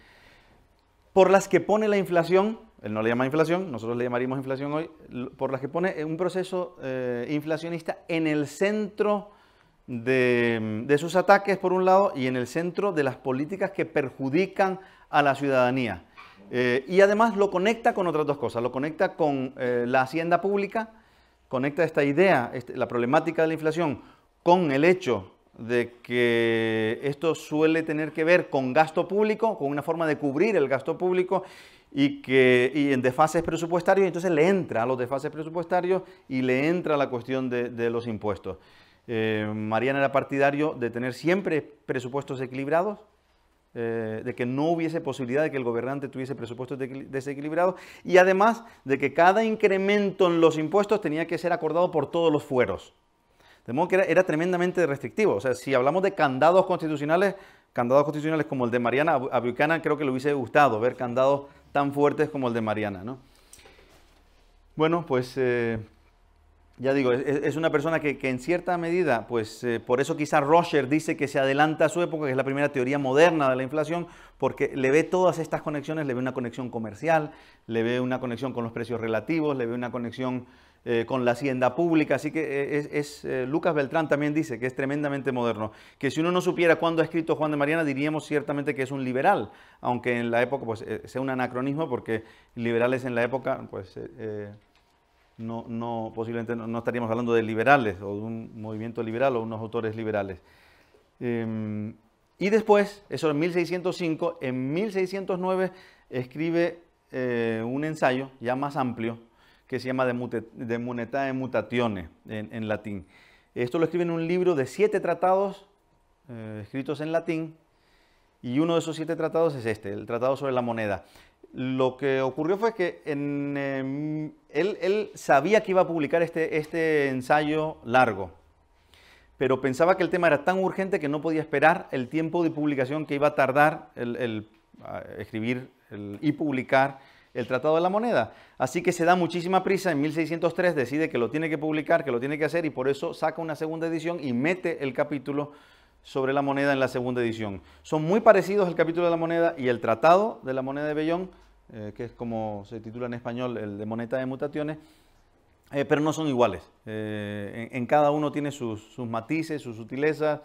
por las que pone la inflación, él no le llama inflación, nosotros le llamaríamos inflación hoy, por las que pone un proceso eh, inflacionista en el centro de, sus ataques, por un lado, y en el centro de las políticas que perjudican a la ciudadanía. Eh, y además lo conecta con otras dos cosas, lo conecta con eh, la hacienda pública, conecta esta idea, este, la problemática de la inflación, con el hecho de que esto suele tener que ver con gasto público, con una forma de cubrir el gasto público y que y en desfases presupuestarios, entonces le entra a los desfases presupuestarios y le entra la cuestión de los impuestos. Eh, Mariana era partidario de tener siempre presupuestos equilibrados, eh, de que no hubiese posibilidad de que el gobernante tuviese presupuestos desequilibrados y además de que cada incremento en los impuestos tenía que ser acordado por todos los fueros. De modo que era, tremendamente restrictivo. O sea, si hablamos de candados constitucionales, candados constitucionales como el de Mariana, a creo que le hubiese gustado ver candados tan fuertes como el de Mariana. Bueno, pues... Eh, ya digo, es, una persona que, en cierta medida, pues eh, por eso quizá Roger dice que se adelanta a su época, que es la primera teoría moderna de la inflación, porque le ve todas estas conexiones, le ve una conexión comercial, le ve una conexión con los precios relativos, le ve una conexión eh, con la hacienda pública, así que eh, es, Lucas Beltrán también dice que es tremendamente moderno, que si uno no supiera cuándo ha escrito Juan de Mariana diríamos ciertamente que es un liberal, aunque en la época pues sea un anacronismo porque liberales en la época pues no, no, posiblemente no, estaríamos hablando de liberales o de un movimiento liberal o unos autores liberales. Em, y después, eso en 1605, en 1609 escribe eh, un ensayo ya más amplio que se llama De, Munetae de Mutatione en, latín. Esto lo escribe en un libro de siete tratados eh, escritos en latín, y uno de esos siete tratados es este, el Tratado sobre la Moneda. Lo que ocurrió fue que em, él, sabía que iba a publicar este, este, ensayo largo, pero pensaba que el tema era tan urgente que no podía esperar el tiempo de publicación que iba a tardar el, escribir y publicar el Tratado de la Moneda. Así que se da muchísima prisa, en 1603 decide que lo tiene que publicar, que lo tiene que hacer y por eso saca una segunda edición y mete el capítulo sobre la moneda en la segunda edición. Son muy parecidos el capítulo de la moneda y el tratado de la moneda de Bellón, eh, que es como se titula en español el de moneda de mutaciones, eh, pero no son iguales. Eh, en, cada uno tiene sus, matices, sus sutilezas,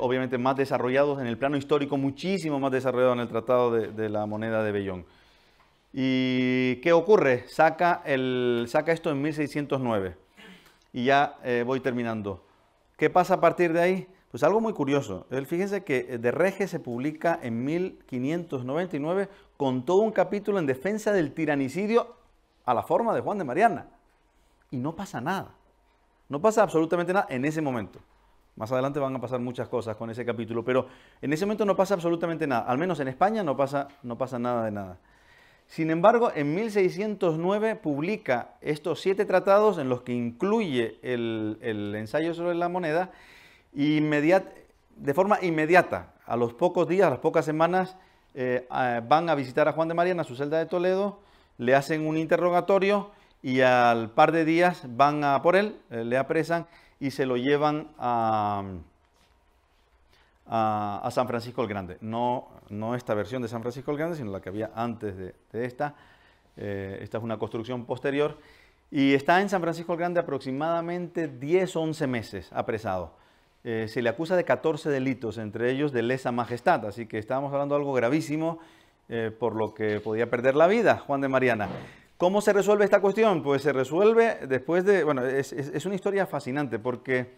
obviamente más desarrollados en el plano histórico, muchísimo más desarrollado en el tratado de, la moneda de Bellón. ¿Y qué ocurre? Saca, el, saca esto en 1609. Y ya voy terminando. ¿Qué pasa a partir de ahí? Pues algo muy curioso. Fíjense que eh, De Rege se publica en 1599 con todo un capítulo en defensa del tiranicidio a la forma de Juan de Mariana. Y no pasa nada. No pasa absolutamente nada en ese momento. Más adelante van a pasar muchas cosas con ese capítulo, pero en ese momento no pasa absolutamente nada. Al menos en España no pasa, no pasa nada de nada. Sin embargo, en 1609 publica estos siete tratados en los que incluye el, el ensayo sobre la moneda de forma inmediata, a los pocos días, a las pocas semanas, eh, van a visitar a Juan de Mariana, su celda de Toledo, le hacen un interrogatorio y al par de días van a por él, eh, le apresan y se lo llevan a, a, San Francisco el Grande. No, no esta versión de San Francisco el Grande, sino la que había antes de, esta. Eh, esta es una construcción posterior. Y está en San Francisco el Grande aproximadamente 10, 11 meses apresado. Eh, se le acusa de 14 delitos, entre ellos de lesa majestad, así que estábamos hablando de algo gravísimo eh, por lo que podía perder la vida Juan de Mariana. ¿Cómo se resuelve esta cuestión? Pues se resuelve después de, bueno, es, una historia fascinante porque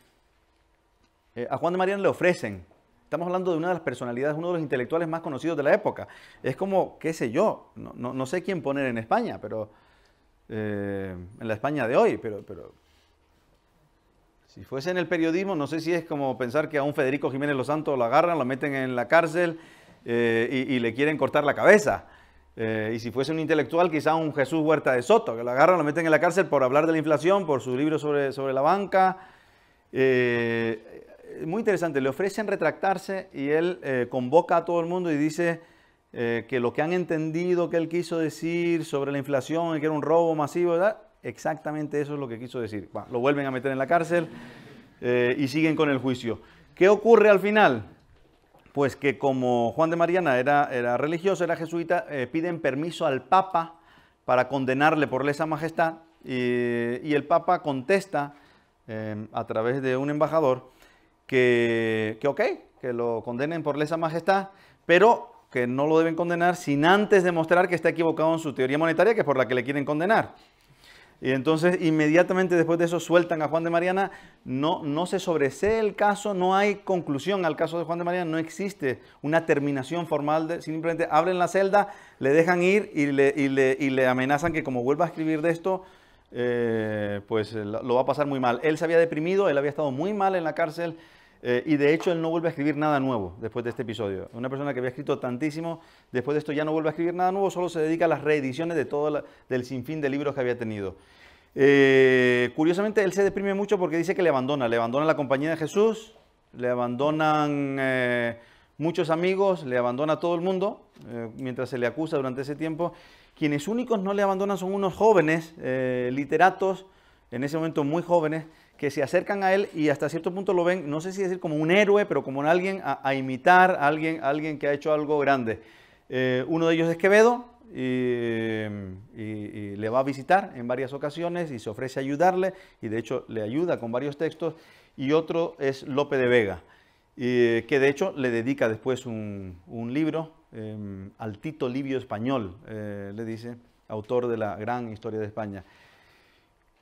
eh, a Juan de Mariana le ofrecen, estamos hablando de una de las personalidades, uno de los intelectuales más conocidos de la época, es como, qué sé yo, no, sé quién poner en España, pero en la España de hoy, pero, pero si fuese en el periodismo, no sé si es como pensar que a un Federico Jiménez Los Santos lo agarran, lo meten en la cárcel eh, y, le quieren cortar la cabeza. Eh, y si fuese un intelectual, quizá un Jesús Huerta de Soto, que lo agarran, lo meten en la cárcel por hablar de la inflación, por su libro sobre, sobre la banca. Eh, muy interesante, le ofrecen retractarse y él convoca a todo el mundo y dice que lo que han entendido que él quiso decir sobre la inflación, y que era un robo masivo, ¿verdad? Exactamente eso es lo que quiso decir. lo vuelven a meter en la cárcel eh, y siguen con el juicio. ¿Qué ocurre al final? Pues que como Juan de Mariana era, era religioso, era jesuita, eh, piden permiso al Papa para condenarle por lesa majestad y, el Papa contesta eh, a través de un embajador que, que, ok, que lo condenen por lesa majestad, pero que no lo deben condenar sin antes demostrar que está equivocado en su teoría monetaria, que es por la que le quieren condenar. Y entonces inmediatamente después de eso sueltan a Juan de Mariana, no, no se sobresee el caso, no hay conclusión al caso de Juan de Mariana, no existe una terminación formal, de, simplemente abren la celda, le dejan ir y le, amenazan que como vuelva a escribir de esto, eh, pues eh, lo va a pasar muy mal. Él se había deprimido, él había estado muy mal en la cárcel, eh, y de hecho él no vuelve a escribir nada nuevo después de este episodio. Una persona que había escrito tantísimo, después de esto ya no vuelve a escribir nada nuevo, solo se dedica a las reediciones de todo del sinfín de libros que había tenido. Eh, curiosamente él se deprime mucho porque dice que le abandona, le abandona la compañía de Jesús, le abandonan eh, muchos amigos, le abandona todo el mundo, mientras se le acusa durante ese tiempo. Quienes únicos no le abandonan son unos jóvenes literatos, en ese momento muy jóvenes, que se acercan a él y hasta cierto punto lo ven, no sé si decir como un héroe, pero como alguien a, imitar, a alguien, alguien que ha hecho algo grande. Eh, uno de ellos es Quevedo eh, y, le va a visitar en varias ocasiones y se ofrece a ayudarle y de hecho le ayuda con varios textos. Y otro es Lope de Vega, eh, que de hecho le dedica después un, libro em, al Tito Livio Español, le dice, autor de la gran historia de España.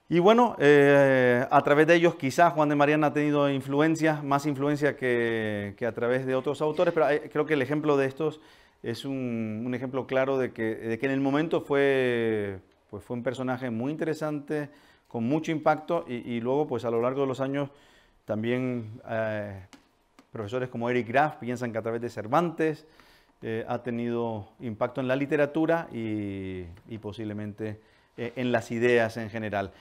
Y bueno, eh, a través de ellos quizás Juan de Mariana ha tenido influencia, más influencia que, a través de otros autores, pero eh, creo que el ejemplo de estos es un, ejemplo claro de que, en el momento fue, pues, fue un personaje muy interesante, con mucho impacto y, luego pues a lo largo de los años también eh, profesores como Eric Graff piensan que a través de Cervantes ha tenido impacto en la literatura y posiblemente en las ideas en general.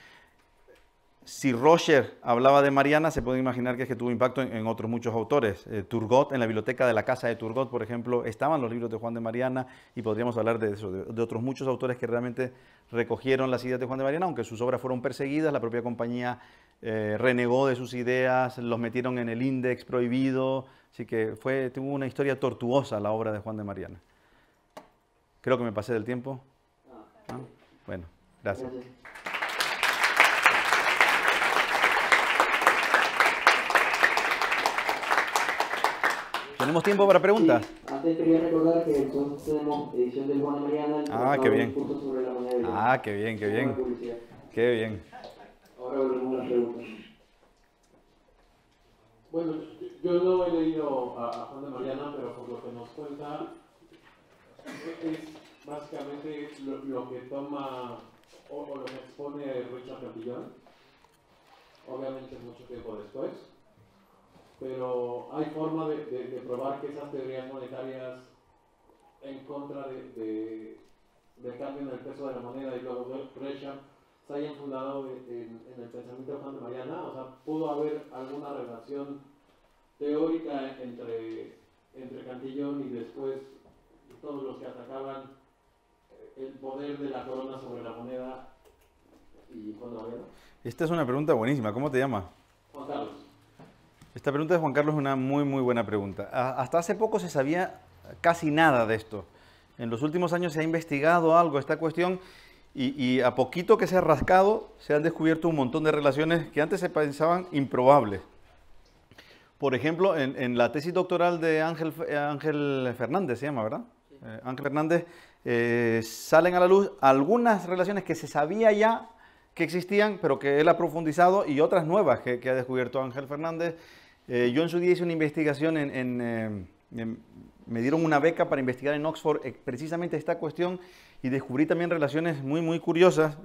Si roger hablaba de Mariana, se puede imaginar que es que tuvo impacto en, otros muchos autores. Eh, Turgot, en la biblioteca de la casa de Turgot, por ejemplo, estaban los libros de Juan de Mariana y podríamos hablar de otros muchos autores que realmente recogieron las ideas de Juan de Mariana, aunque sus obras fueron perseguidas, la propia compañía eh, renegó de sus ideas, los metieron en el índice prohibido, así que fue, tuvo una historia tortuosa la obra de Juan de Mariana. Creo que me pasé del tiempo. ¿Ah? Bueno, gracias. ¿Tenemos tiempo para preguntas? antes quería recordar que entonces tenemos edición de Juan Mariana. Ah, qué bien. Sobre la ah, qué bien, qué bien. Qué bien. Ahora volvemos a las preguntas. Bueno, yo no he leído a, Juan de Mariana, pero por lo que nos cuenta, es básicamente lo, que toma o, lo que expone Richard Campillón, obviamente mucho tiempo después pero hay forma de, de, probar que esas teorías monetarias en contra de, del cambio en el peso de la moneda y luego de Gresham se hayan fundado en, el pensamiento de Juan Mariana, o sea, pudo haber alguna relación teórica entre, entre Cantillón y después todos los que atacaban eh, el poder de la corona sobre la moneda y Juan Esta es una pregunta buenísima, ¿cómo te llama? Juan Carlos. Esta pregunta de Juan Carlos es una muy, muy buena pregunta. Ah, hasta hace poco se sabía casi nada de esto. En los últimos años se ha investigado algo esta cuestión y, a poquito que se ha rascado se han descubierto un montón de relaciones que antes se pensaban improbables. Por ejemplo, en, la tesis doctoral de Ángel, Ángel Fernández, se llama, ¿verdad? Eh, Ángel Fernández, eh, salen a la luz algunas relaciones que se sabía ya que existían, pero que él ha profundizado y otras nuevas que ha descubierto Ángel Fernández. Eh, yo en su día hice una investigación eh, en, me dieron una beca para investigar en Oxford eh, precisamente esta cuestión y descubrí también relaciones muy, muy curiosas.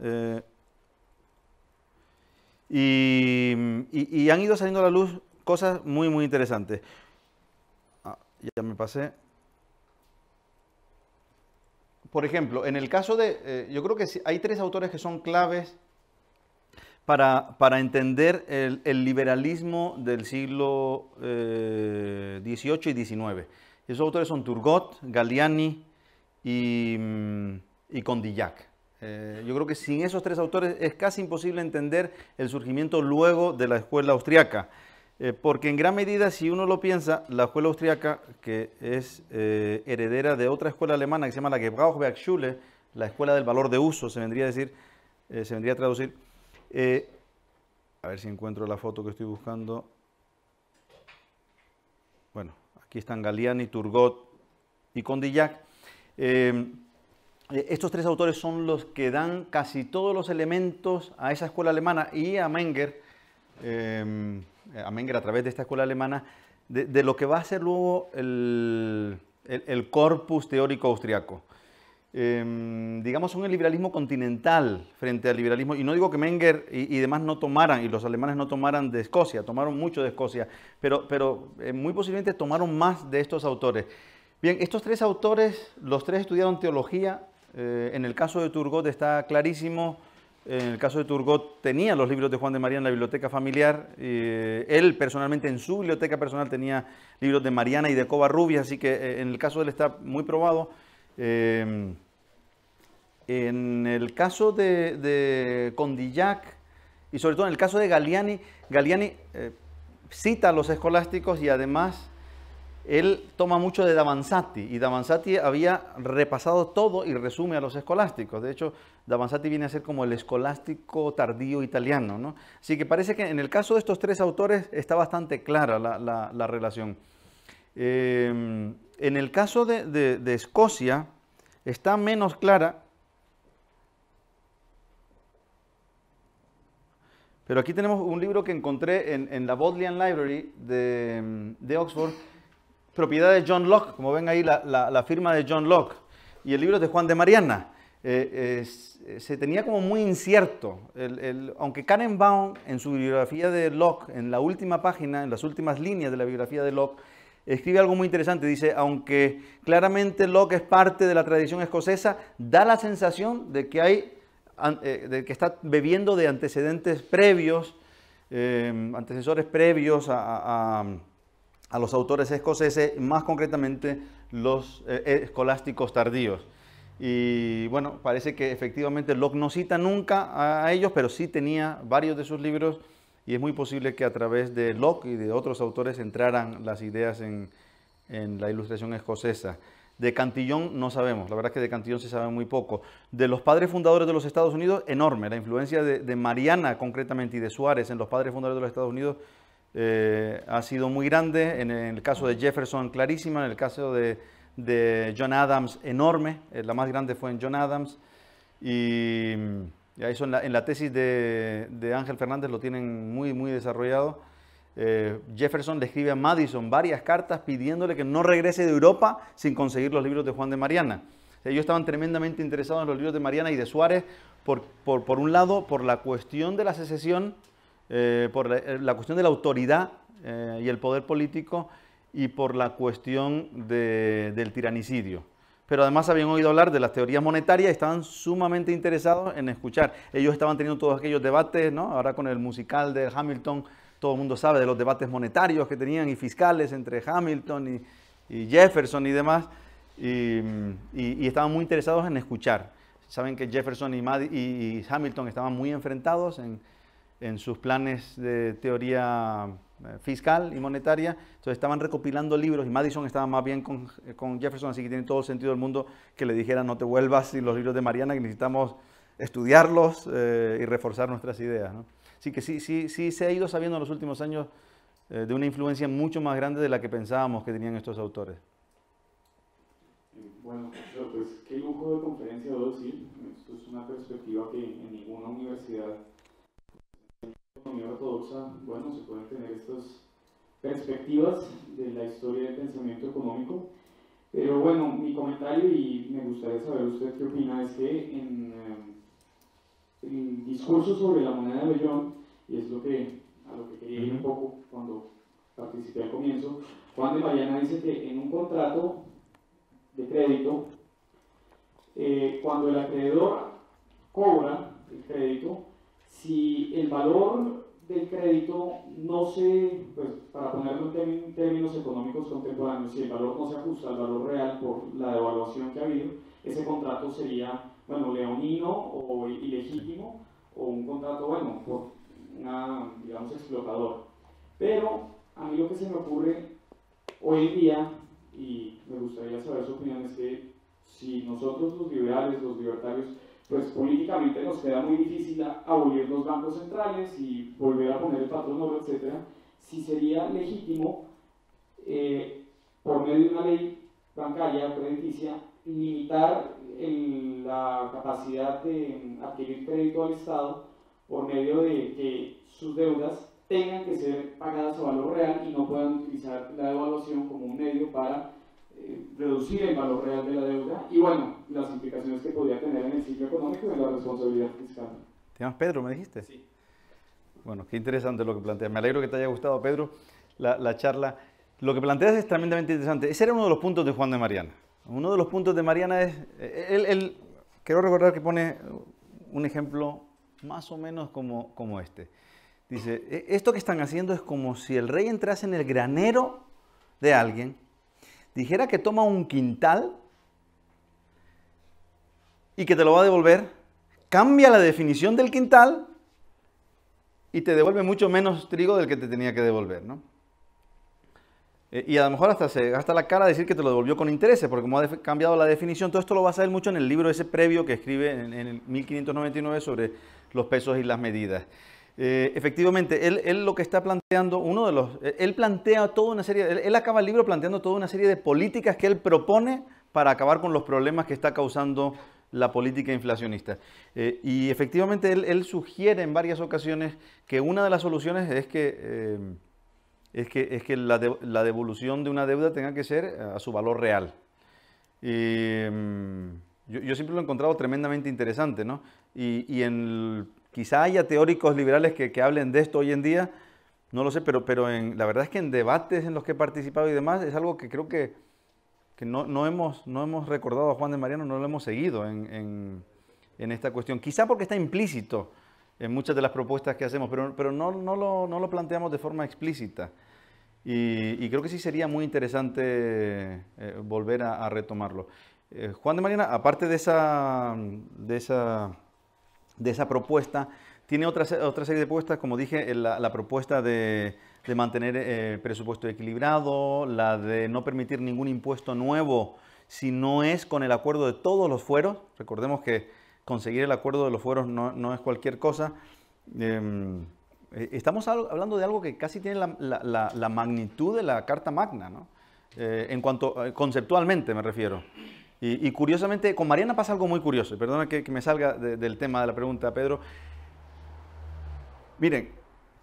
Y, han ido saliendo a la luz cosas muy, muy interesantes. Ah, ya me pasé. Por ejemplo, en el caso de, yo creo que hay tres autores que son claves para, entender el, liberalismo del siglo XVIII eh, y XIX. Esos autores son Turgot, Galliani y, mm, Condillac. Eh, yo creo que sin esos tres autores es casi imposible entender el surgimiento luego de la escuela austriaca, eh, porque en gran medida, si uno lo piensa, la escuela austriaca, que es heredera de otra escuela alemana que se llama la Gebrauchwerkschule, la escuela del valor de uso, se vendría a decir, se vendría a traducir, eh, a ver si encuentro la foto que estoy buscando. Bueno, aquí están Galiani, Turgot y Condillac. Em, eh, estos tres autores son los que dan casi todos los elementos a esa escuela alemana y a Menger, em, a Menger a través de esta escuela alemana, de, lo que va a ser luego el corpus teórico austriaco eh, digamos, son el liberalismo continental frente al liberalismo. Y no digo que Menger y, demás no tomaran, y los alemanes no tomaran de Escocia, tomaron mucho de Escocia, pero, pero eh, muy posiblemente tomaron más de estos autores. Bien, estos tres autores, los tres estudiaron teología. Eh, en el caso de Turgot está clarísimo. En el caso de Turgot tenía los libros de Juan de María en la biblioteca familiar. Eh, él personalmente en su biblioteca personal tenía libros de Mariana y de Rubia así que en el caso de él está muy probado. Em, en el caso de, Condillac y sobre todo en el caso de Galiani, Galiani eh, cita a los escolásticos y además él toma mucho de Davanzati y Davanzati había repasado todo y resume a los escolásticos. De hecho, Davanzati viene a ser como el escolástico tardío italiano. Así que parece que en el caso de estos tres autores está bastante clara la, relación. Em, en el caso de, Escocia está menos clara, pero aquí tenemos un libro que encontré en, la Bodleian Library de, Oxford, propiedad de John Locke, como ven ahí la, firma de John Locke, y el libro de Juan de Mariana. Eh, eh, se tenía como muy incierto. aunque Karen Baum, en su biografía de Locke, en la última página, en las últimas líneas de la biografía de Locke, escribe algo muy interesante. Dice, aunque claramente Locke es parte de la tradición escocesa, da la sensación de que, hay, eh, de que está bebiendo de antecedentes previos, eh, antecesores previos a, los autores escoceses, más concretamente los eh, escolásticos tardíos. Y bueno, parece que efectivamente Locke no cita nunca a ellos, pero sí tenía varios de sus libros y es muy posible que a través de Locke y de otros autores entraran las ideas en, en la ilustración escocesa. De Cantillón no sabemos, la verdad es que de Cantillón se sabe muy poco. De los padres fundadores de los Estados Unidos, enorme. La influencia de, Mariana concretamente y de Suárez en los padres fundadores de los Estados Unidos eh, ha sido muy grande. En el caso de Jefferson, clarísima. En el caso de, John Adams, enorme. Eh, la más grande fue en John Adams. Y eso en la, tesis de, Ángel Fernández lo tienen muy, muy desarrollado. Eh, Jefferson le escribe a Madison varias cartas pidiéndole que no regrese de Europa sin conseguir los libros de Juan de Mariana. ellos estaban tremendamente interesados en los libros de Mariana y de Suárez, por, un lado, por la cuestión de la secesión, eh, por eh, la, cuestión de la autoridad y el poder político, y por la cuestión del tiranicidio pero además habían oído hablar de las teorías monetarias y estaban sumamente interesados en escuchar. Ellos estaban teniendo todos aquellos debates, ¿no? Ahora con el musical de Hamilton, todo el mundo sabe de los debates monetarios que tenían y fiscales entre Hamilton y, Jefferson y demás, y, estaban muy interesados en escuchar. Saben que Jefferson y, Hamilton estaban muy enfrentados en, en sus planes de teoría eh, fiscal y monetaria. Entonces estaban recopilando libros y Madison estaba más bien eh, con, Jefferson, así que tiene todo el sentido del mundo que le dijera no te vuelvas y los libros de Mariana, que necesitamos estudiarlos eh, y reforzar nuestras ideas. Así que sí, sí, sí se ha ido sabiendo en los últimos años de una influencia mucho más grande de la que pensábamos que tenían estos autores. Bueno, pues qué lujo de conferencia, Esto es una perspectiva que en ninguna universidad economía ortodoxa, bueno, se pueden tener estas perspectivas de la historia del pensamiento económico. Pero bueno, mi comentario y me gustaría saber usted qué opina es que en el eh, discurso sobre la moneda de Bellón, y es lo que, a lo que quería ir un poco cuando participé al comienzo, Juan de Mariana dice que en un contrato de crédito, eh, cuando el acreedor cobra el crédito, si el valor del crédito no se, pues, para ponerlo en términos económicos contemporáneos, si el valor no se ajusta al valor real por la devaluación que ha habido, ese contrato sería, bueno, leonino o ilegítimo, o un contrato, bueno, por una, digamos, explotador. Pero a mí lo que se me ocurre hoy en día, y me gustaría saber su opinión, es que si nosotros los liberales, los libertarios, pues políticamente nos queda muy difícil abolir los bancos centrales y volver a poner el patrón oro, etc., si sería legítimo, eh, por medio de una ley bancaria crediticia, limitar la capacidad de adquirir crédito al Estado por medio de que sus deudas tengan que ser pagadas a valor real y no puedan utilizar la devaluación como un medio para eh, reducir el valor real de la deuda y bueno, las implicaciones que podía tener en el ciclo económico y en la responsabilidad fiscal. ¿Te llamas Pedro, me dijiste? Sí. Bueno, qué interesante lo que planteas. Me alegro que te haya gustado, Pedro, la, charla. Lo que planteas es tremendamente interesante. Ese era uno de los puntos de Juan de Mariana. Uno de los puntos de Mariana es, eh, él, quiero recordar que pone un ejemplo más o menos como, como este. Dice, e-, esto que están haciendo es como si el rey entrase en el granero de alguien dijera que toma un quintal y que te lo va a devolver, cambia la definición del quintal y te devuelve mucho menos trigo del que te tenía que devolver, eh, Y a lo mejor hasta se gasta la cara decir que te lo devolvió con interés, porque como ha cambiado la definición, todo esto lo vas a ver mucho en el libro ese previo que escribe en, el 1599 sobre los pesos y las medidas. Eh, efectivamente, él, lo que está planteando, uno de los, eh, él plantea toda una serie, él, acaba el libro planteando toda una serie de políticas que él propone para acabar con los problemas que está causando la política inflacionista. Eh, y efectivamente él, sugiere en varias ocasiones que una de las soluciones es que, es que, es que la, devolución de una deuda tenga que ser a su valor real. Mm, yo, siempre lo he encontrado tremendamente interesante, ¿no? Y, en el Quizá haya teóricos liberales que, hablen de esto hoy en día, no lo sé, pero, la verdad es que en debates en los que he participado y demás es algo que creo que, no, hemos, recordado a Juan de Mariano, no lo hemos seguido en, esta cuestión. Quizá porque está implícito en muchas de las propuestas que hacemos, pero, no, lo, planteamos de forma explícita. Y, creo que sí sería muy interesante eh, volver a, retomarlo. Eh, Juan de Mariana, aparte de esa de esa propuesta. Tiene otra, otra serie de propuestas, como dije, eh, la, propuesta de, mantener eh, el presupuesto equilibrado, la de no permitir ningún impuesto nuevo si no es con el acuerdo de todos los fueros. Recordemos que conseguir el acuerdo de los fueros no, es cualquier cosa. Em, eh, estamos hablando de algo que casi tiene la, magnitud de la Carta Magna, ¿no? en cuanto conceptualmente me refiero. Y, curiosamente, con Mariana pasa algo muy curioso. Perdona que, me salga del tema de la pregunta, Pedro. Miren,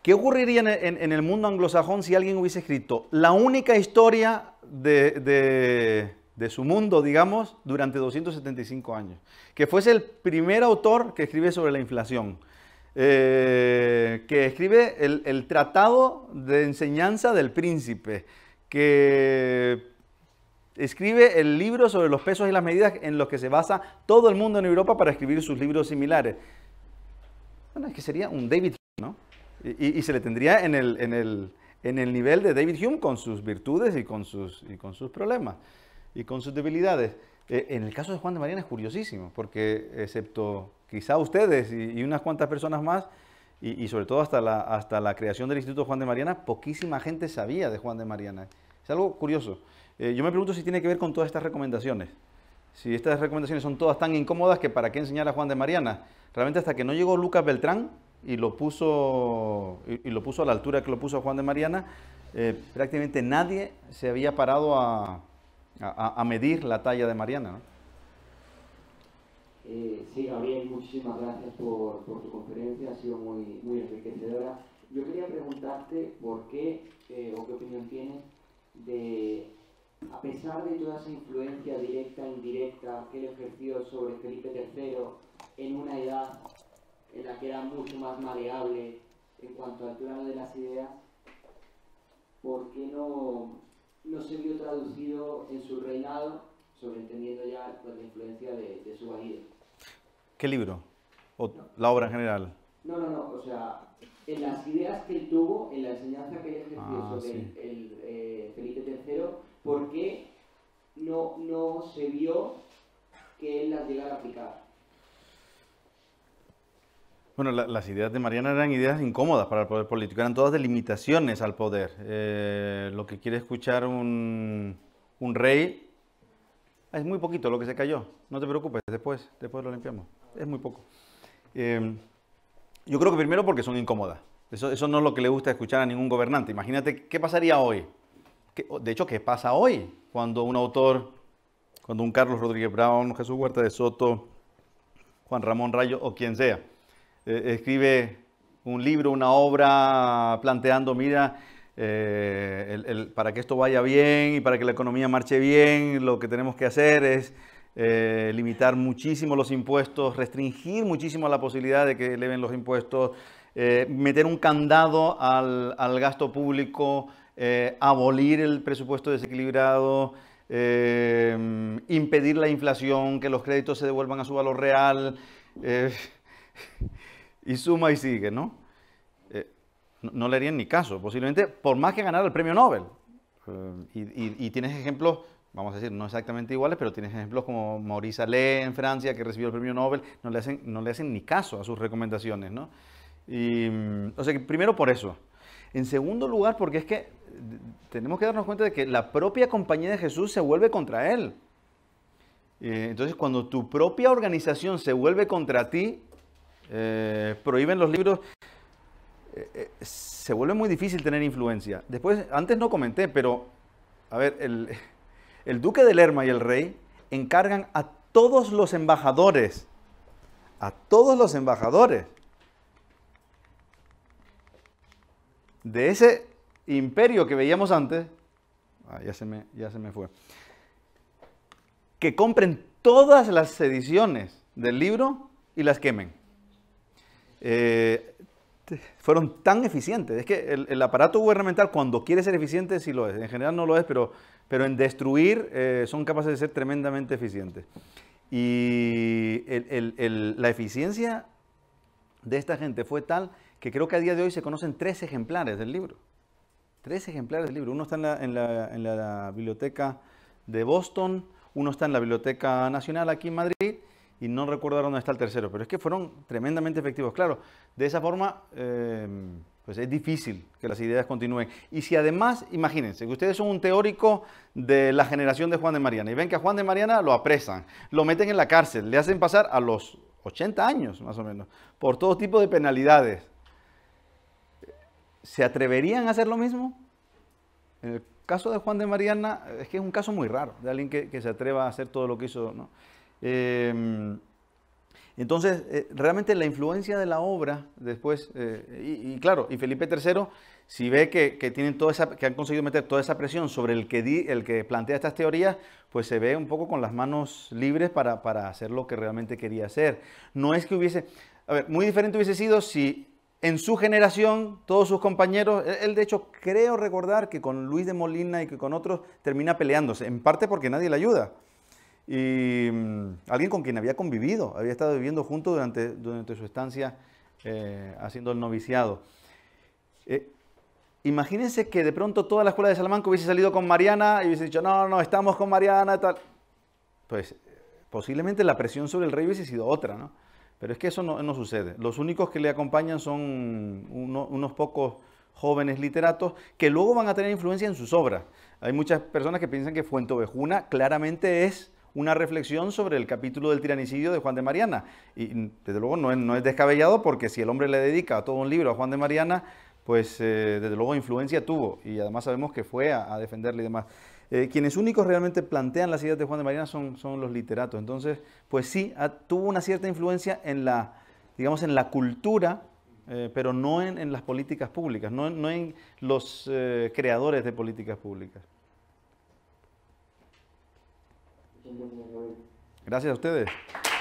¿qué ocurriría en, el mundo anglosajón si alguien hubiese escrito la única historia de, su mundo, digamos, durante 275 años? Que fuese el primer autor que escribe sobre la inflación. Eh, que escribe el, el tratado de enseñanza del príncipe, que Escribe el libro sobre los pesos y las medidas en los que se basa todo el mundo en Europa para escribir sus libros similares. Bueno, es que sería un David Hume, ¿no? Y, se le tendría en el, nivel de David Hume con sus virtudes y con sus, con sus problemas y con sus debilidades. Eh, en el caso de Juan de Mariana es curiosísimo, porque excepto quizá ustedes y, unas cuantas personas más, y, sobre todo hasta la, hasta la creación del Instituto Juan de Mariana, poquísima gente sabía de Juan de Mariana. Es algo curioso. Eh, yo me pregunto si tiene que ver con todas estas recomendaciones. Si estas recomendaciones son todas tan incómodas que para qué enseñar a Juan de Mariana. Realmente hasta que no llegó Lucas Beltrán y lo puso, y, lo puso a la altura que lo puso Juan de Mariana, eh, prácticamente nadie se había parado a, medir la talla de Mariana. Eh, sí, Gabriel, muchísimas gracias por, tu conferencia, ha sido muy, enriquecedora. Yo quería preguntarte por qué o qué opinión tienes de a pesar de toda esa influencia directa e indirecta que él ejerció sobre Felipe III en una edad en la que era mucho más maleable en cuanto al plano de las ideas, ¿por qué no, no se vio traducido en su reinado, sobreentendiendo ya la influencia de, su valido? ¿Qué libro? ¿O la obra en general? No, no, no, o sea, en las ideas que él tuvo, en la enseñanza que él ejerció ah, sobre eh, Felipe III, ¿por qué no, no se vio que él las llegara a aplicar? Bueno, las ideas de Mariana eran ideas incómodas para el poder político, eran todas delimitaciones al poder. Eh, lo que quiere escuchar un, rey es muy poquito lo que se cayó, no te preocupes, después, después lo limpiamos, es muy poco. Eh, yo creo que primero porque son incómodas, eso, eso no es lo que le gusta escuchar a ningún gobernante. Imagínate qué pasaría hoy de hecho, ¿qué pasa hoy cuando un autor, cuando un Carlos Rodríguez Brown, Jesús Huerta de Soto, Juan Ramón Rayo o quien sea, eh, escribe un libro, una obra planteando, mira, eh, para que esto vaya bien y para que la economía marche bien, lo que tenemos que hacer es eh, limitar muchísimo los impuestos, restringir muchísimo la posibilidad de que eleven los impuestos, meter un candado al gasto público, eh, abolir el presupuesto desequilibrado, eh, impedir la inflación, que los créditos se devuelvan a su valor real, eh, [laughs] y suma y sigue, ¿no? ¿no? le harían ni caso, posiblemente, por más que ganara el premio Nobel. Y, tienes ejemplos, vamos a decir, no exactamente iguales, pero tienes ejemplos como Maurice Allais en Francia, que recibió el premio Nobel, no le hacen, no le hacen ni caso a sus recomendaciones, ¿no? Mm, o sea primero por eso. En segundo lugar, porque es que tenemos que darnos cuenta de que la propia compañía de Jesús se vuelve contra él. Eh, entonces, cuando tu propia organización se vuelve contra ti, eh, prohíben los libros, eh, se vuelve muy difícil tener influencia. Después, antes no comenté, pero, a ver, el, el duque de Lerma y el rey encargan a todos los embajadores, a todos los embajadores de ese imperio que veíamos antes, ah, ya, se me, ya se me fue, que compren todas las ediciones del libro y las quemen. Eh, fueron tan eficientes. Es que el, aparato gubernamental cuando quiere ser eficiente sí lo es. En general no lo es, pero, pero en destruir eh, son capaces de ser tremendamente eficientes. Y la eficiencia de esta gente fue tal que creo que a día de hoy se conocen tres ejemplares del libro. Tres ejemplares del libro. Uno está en la, biblioteca de Boston, uno está en la Biblioteca Nacional aquí en Madrid y no recuerdo dónde está el tercero, pero es que fueron tremendamente efectivos. Claro, de esa forma, em, pues es difícil que las ideas continúen. Y si además, imagínense, que ustedes son un teórico de la generación de Juan de Mariana y ven que a Juan de Mariana lo apresan, lo meten en la cárcel, le hacen pasar a los 80 años más o menos, por todo tipo de penalidades. ¿se atreverían a hacer lo mismo? En el caso de Juan de Mariana, es que es un caso muy raro, de alguien que, se atreva a hacer todo lo que hizo. ¿no? Em, entonces, eh, realmente la influencia de la obra después, eh, y, claro, y Felipe III, si ve que, tienen esa, que han conseguido meter toda esa presión sobre el que, di, el que plantea estas teorías, pues se ve un poco con las manos libres para, para hacer lo que realmente quería hacer. No es que hubiese, a ver, muy diferente hubiese sido si en su generación, todos sus compañeros, él de hecho creo recordar que con Luis de Molina y que con otros termina peleándose, en parte porque nadie le ayuda. Y mm, alguien con quien había convivido, había estado viviendo juntos durante, su estancia eh, haciendo el noviciado. Eh, imagínense que de pronto toda la escuela de Salamanca hubiese salido con Mariana y hubiese dicho, no, no, estamos con Mariana tal. Pues posiblemente la presión sobre el rey hubiese sido otra, ¿no? Pero es que eso no, sucede. Los únicos que le acompañan son unos pocos jóvenes literatos que luego van a tener influencia en sus obras. Hay muchas personas que piensan que Fuente claramente es una reflexión sobre el capítulo del tiranicidio de Juan de Mariana. Y desde luego no es, descabellado porque si el hombre le dedica todo un libro a Juan de Mariana, pues eh, desde luego influencia tuvo y además sabemos que fue a, a defenderle y demás. Eh, quienes únicos realmente plantean las ideas de Juan de Mariana son, son los literatos. Entonces, pues sí, tuvo una cierta influencia en la, digamos, en la cultura, eh, pero no en, las políticas públicas, no, en los eh, creadores de políticas públicas. Gracias a ustedes.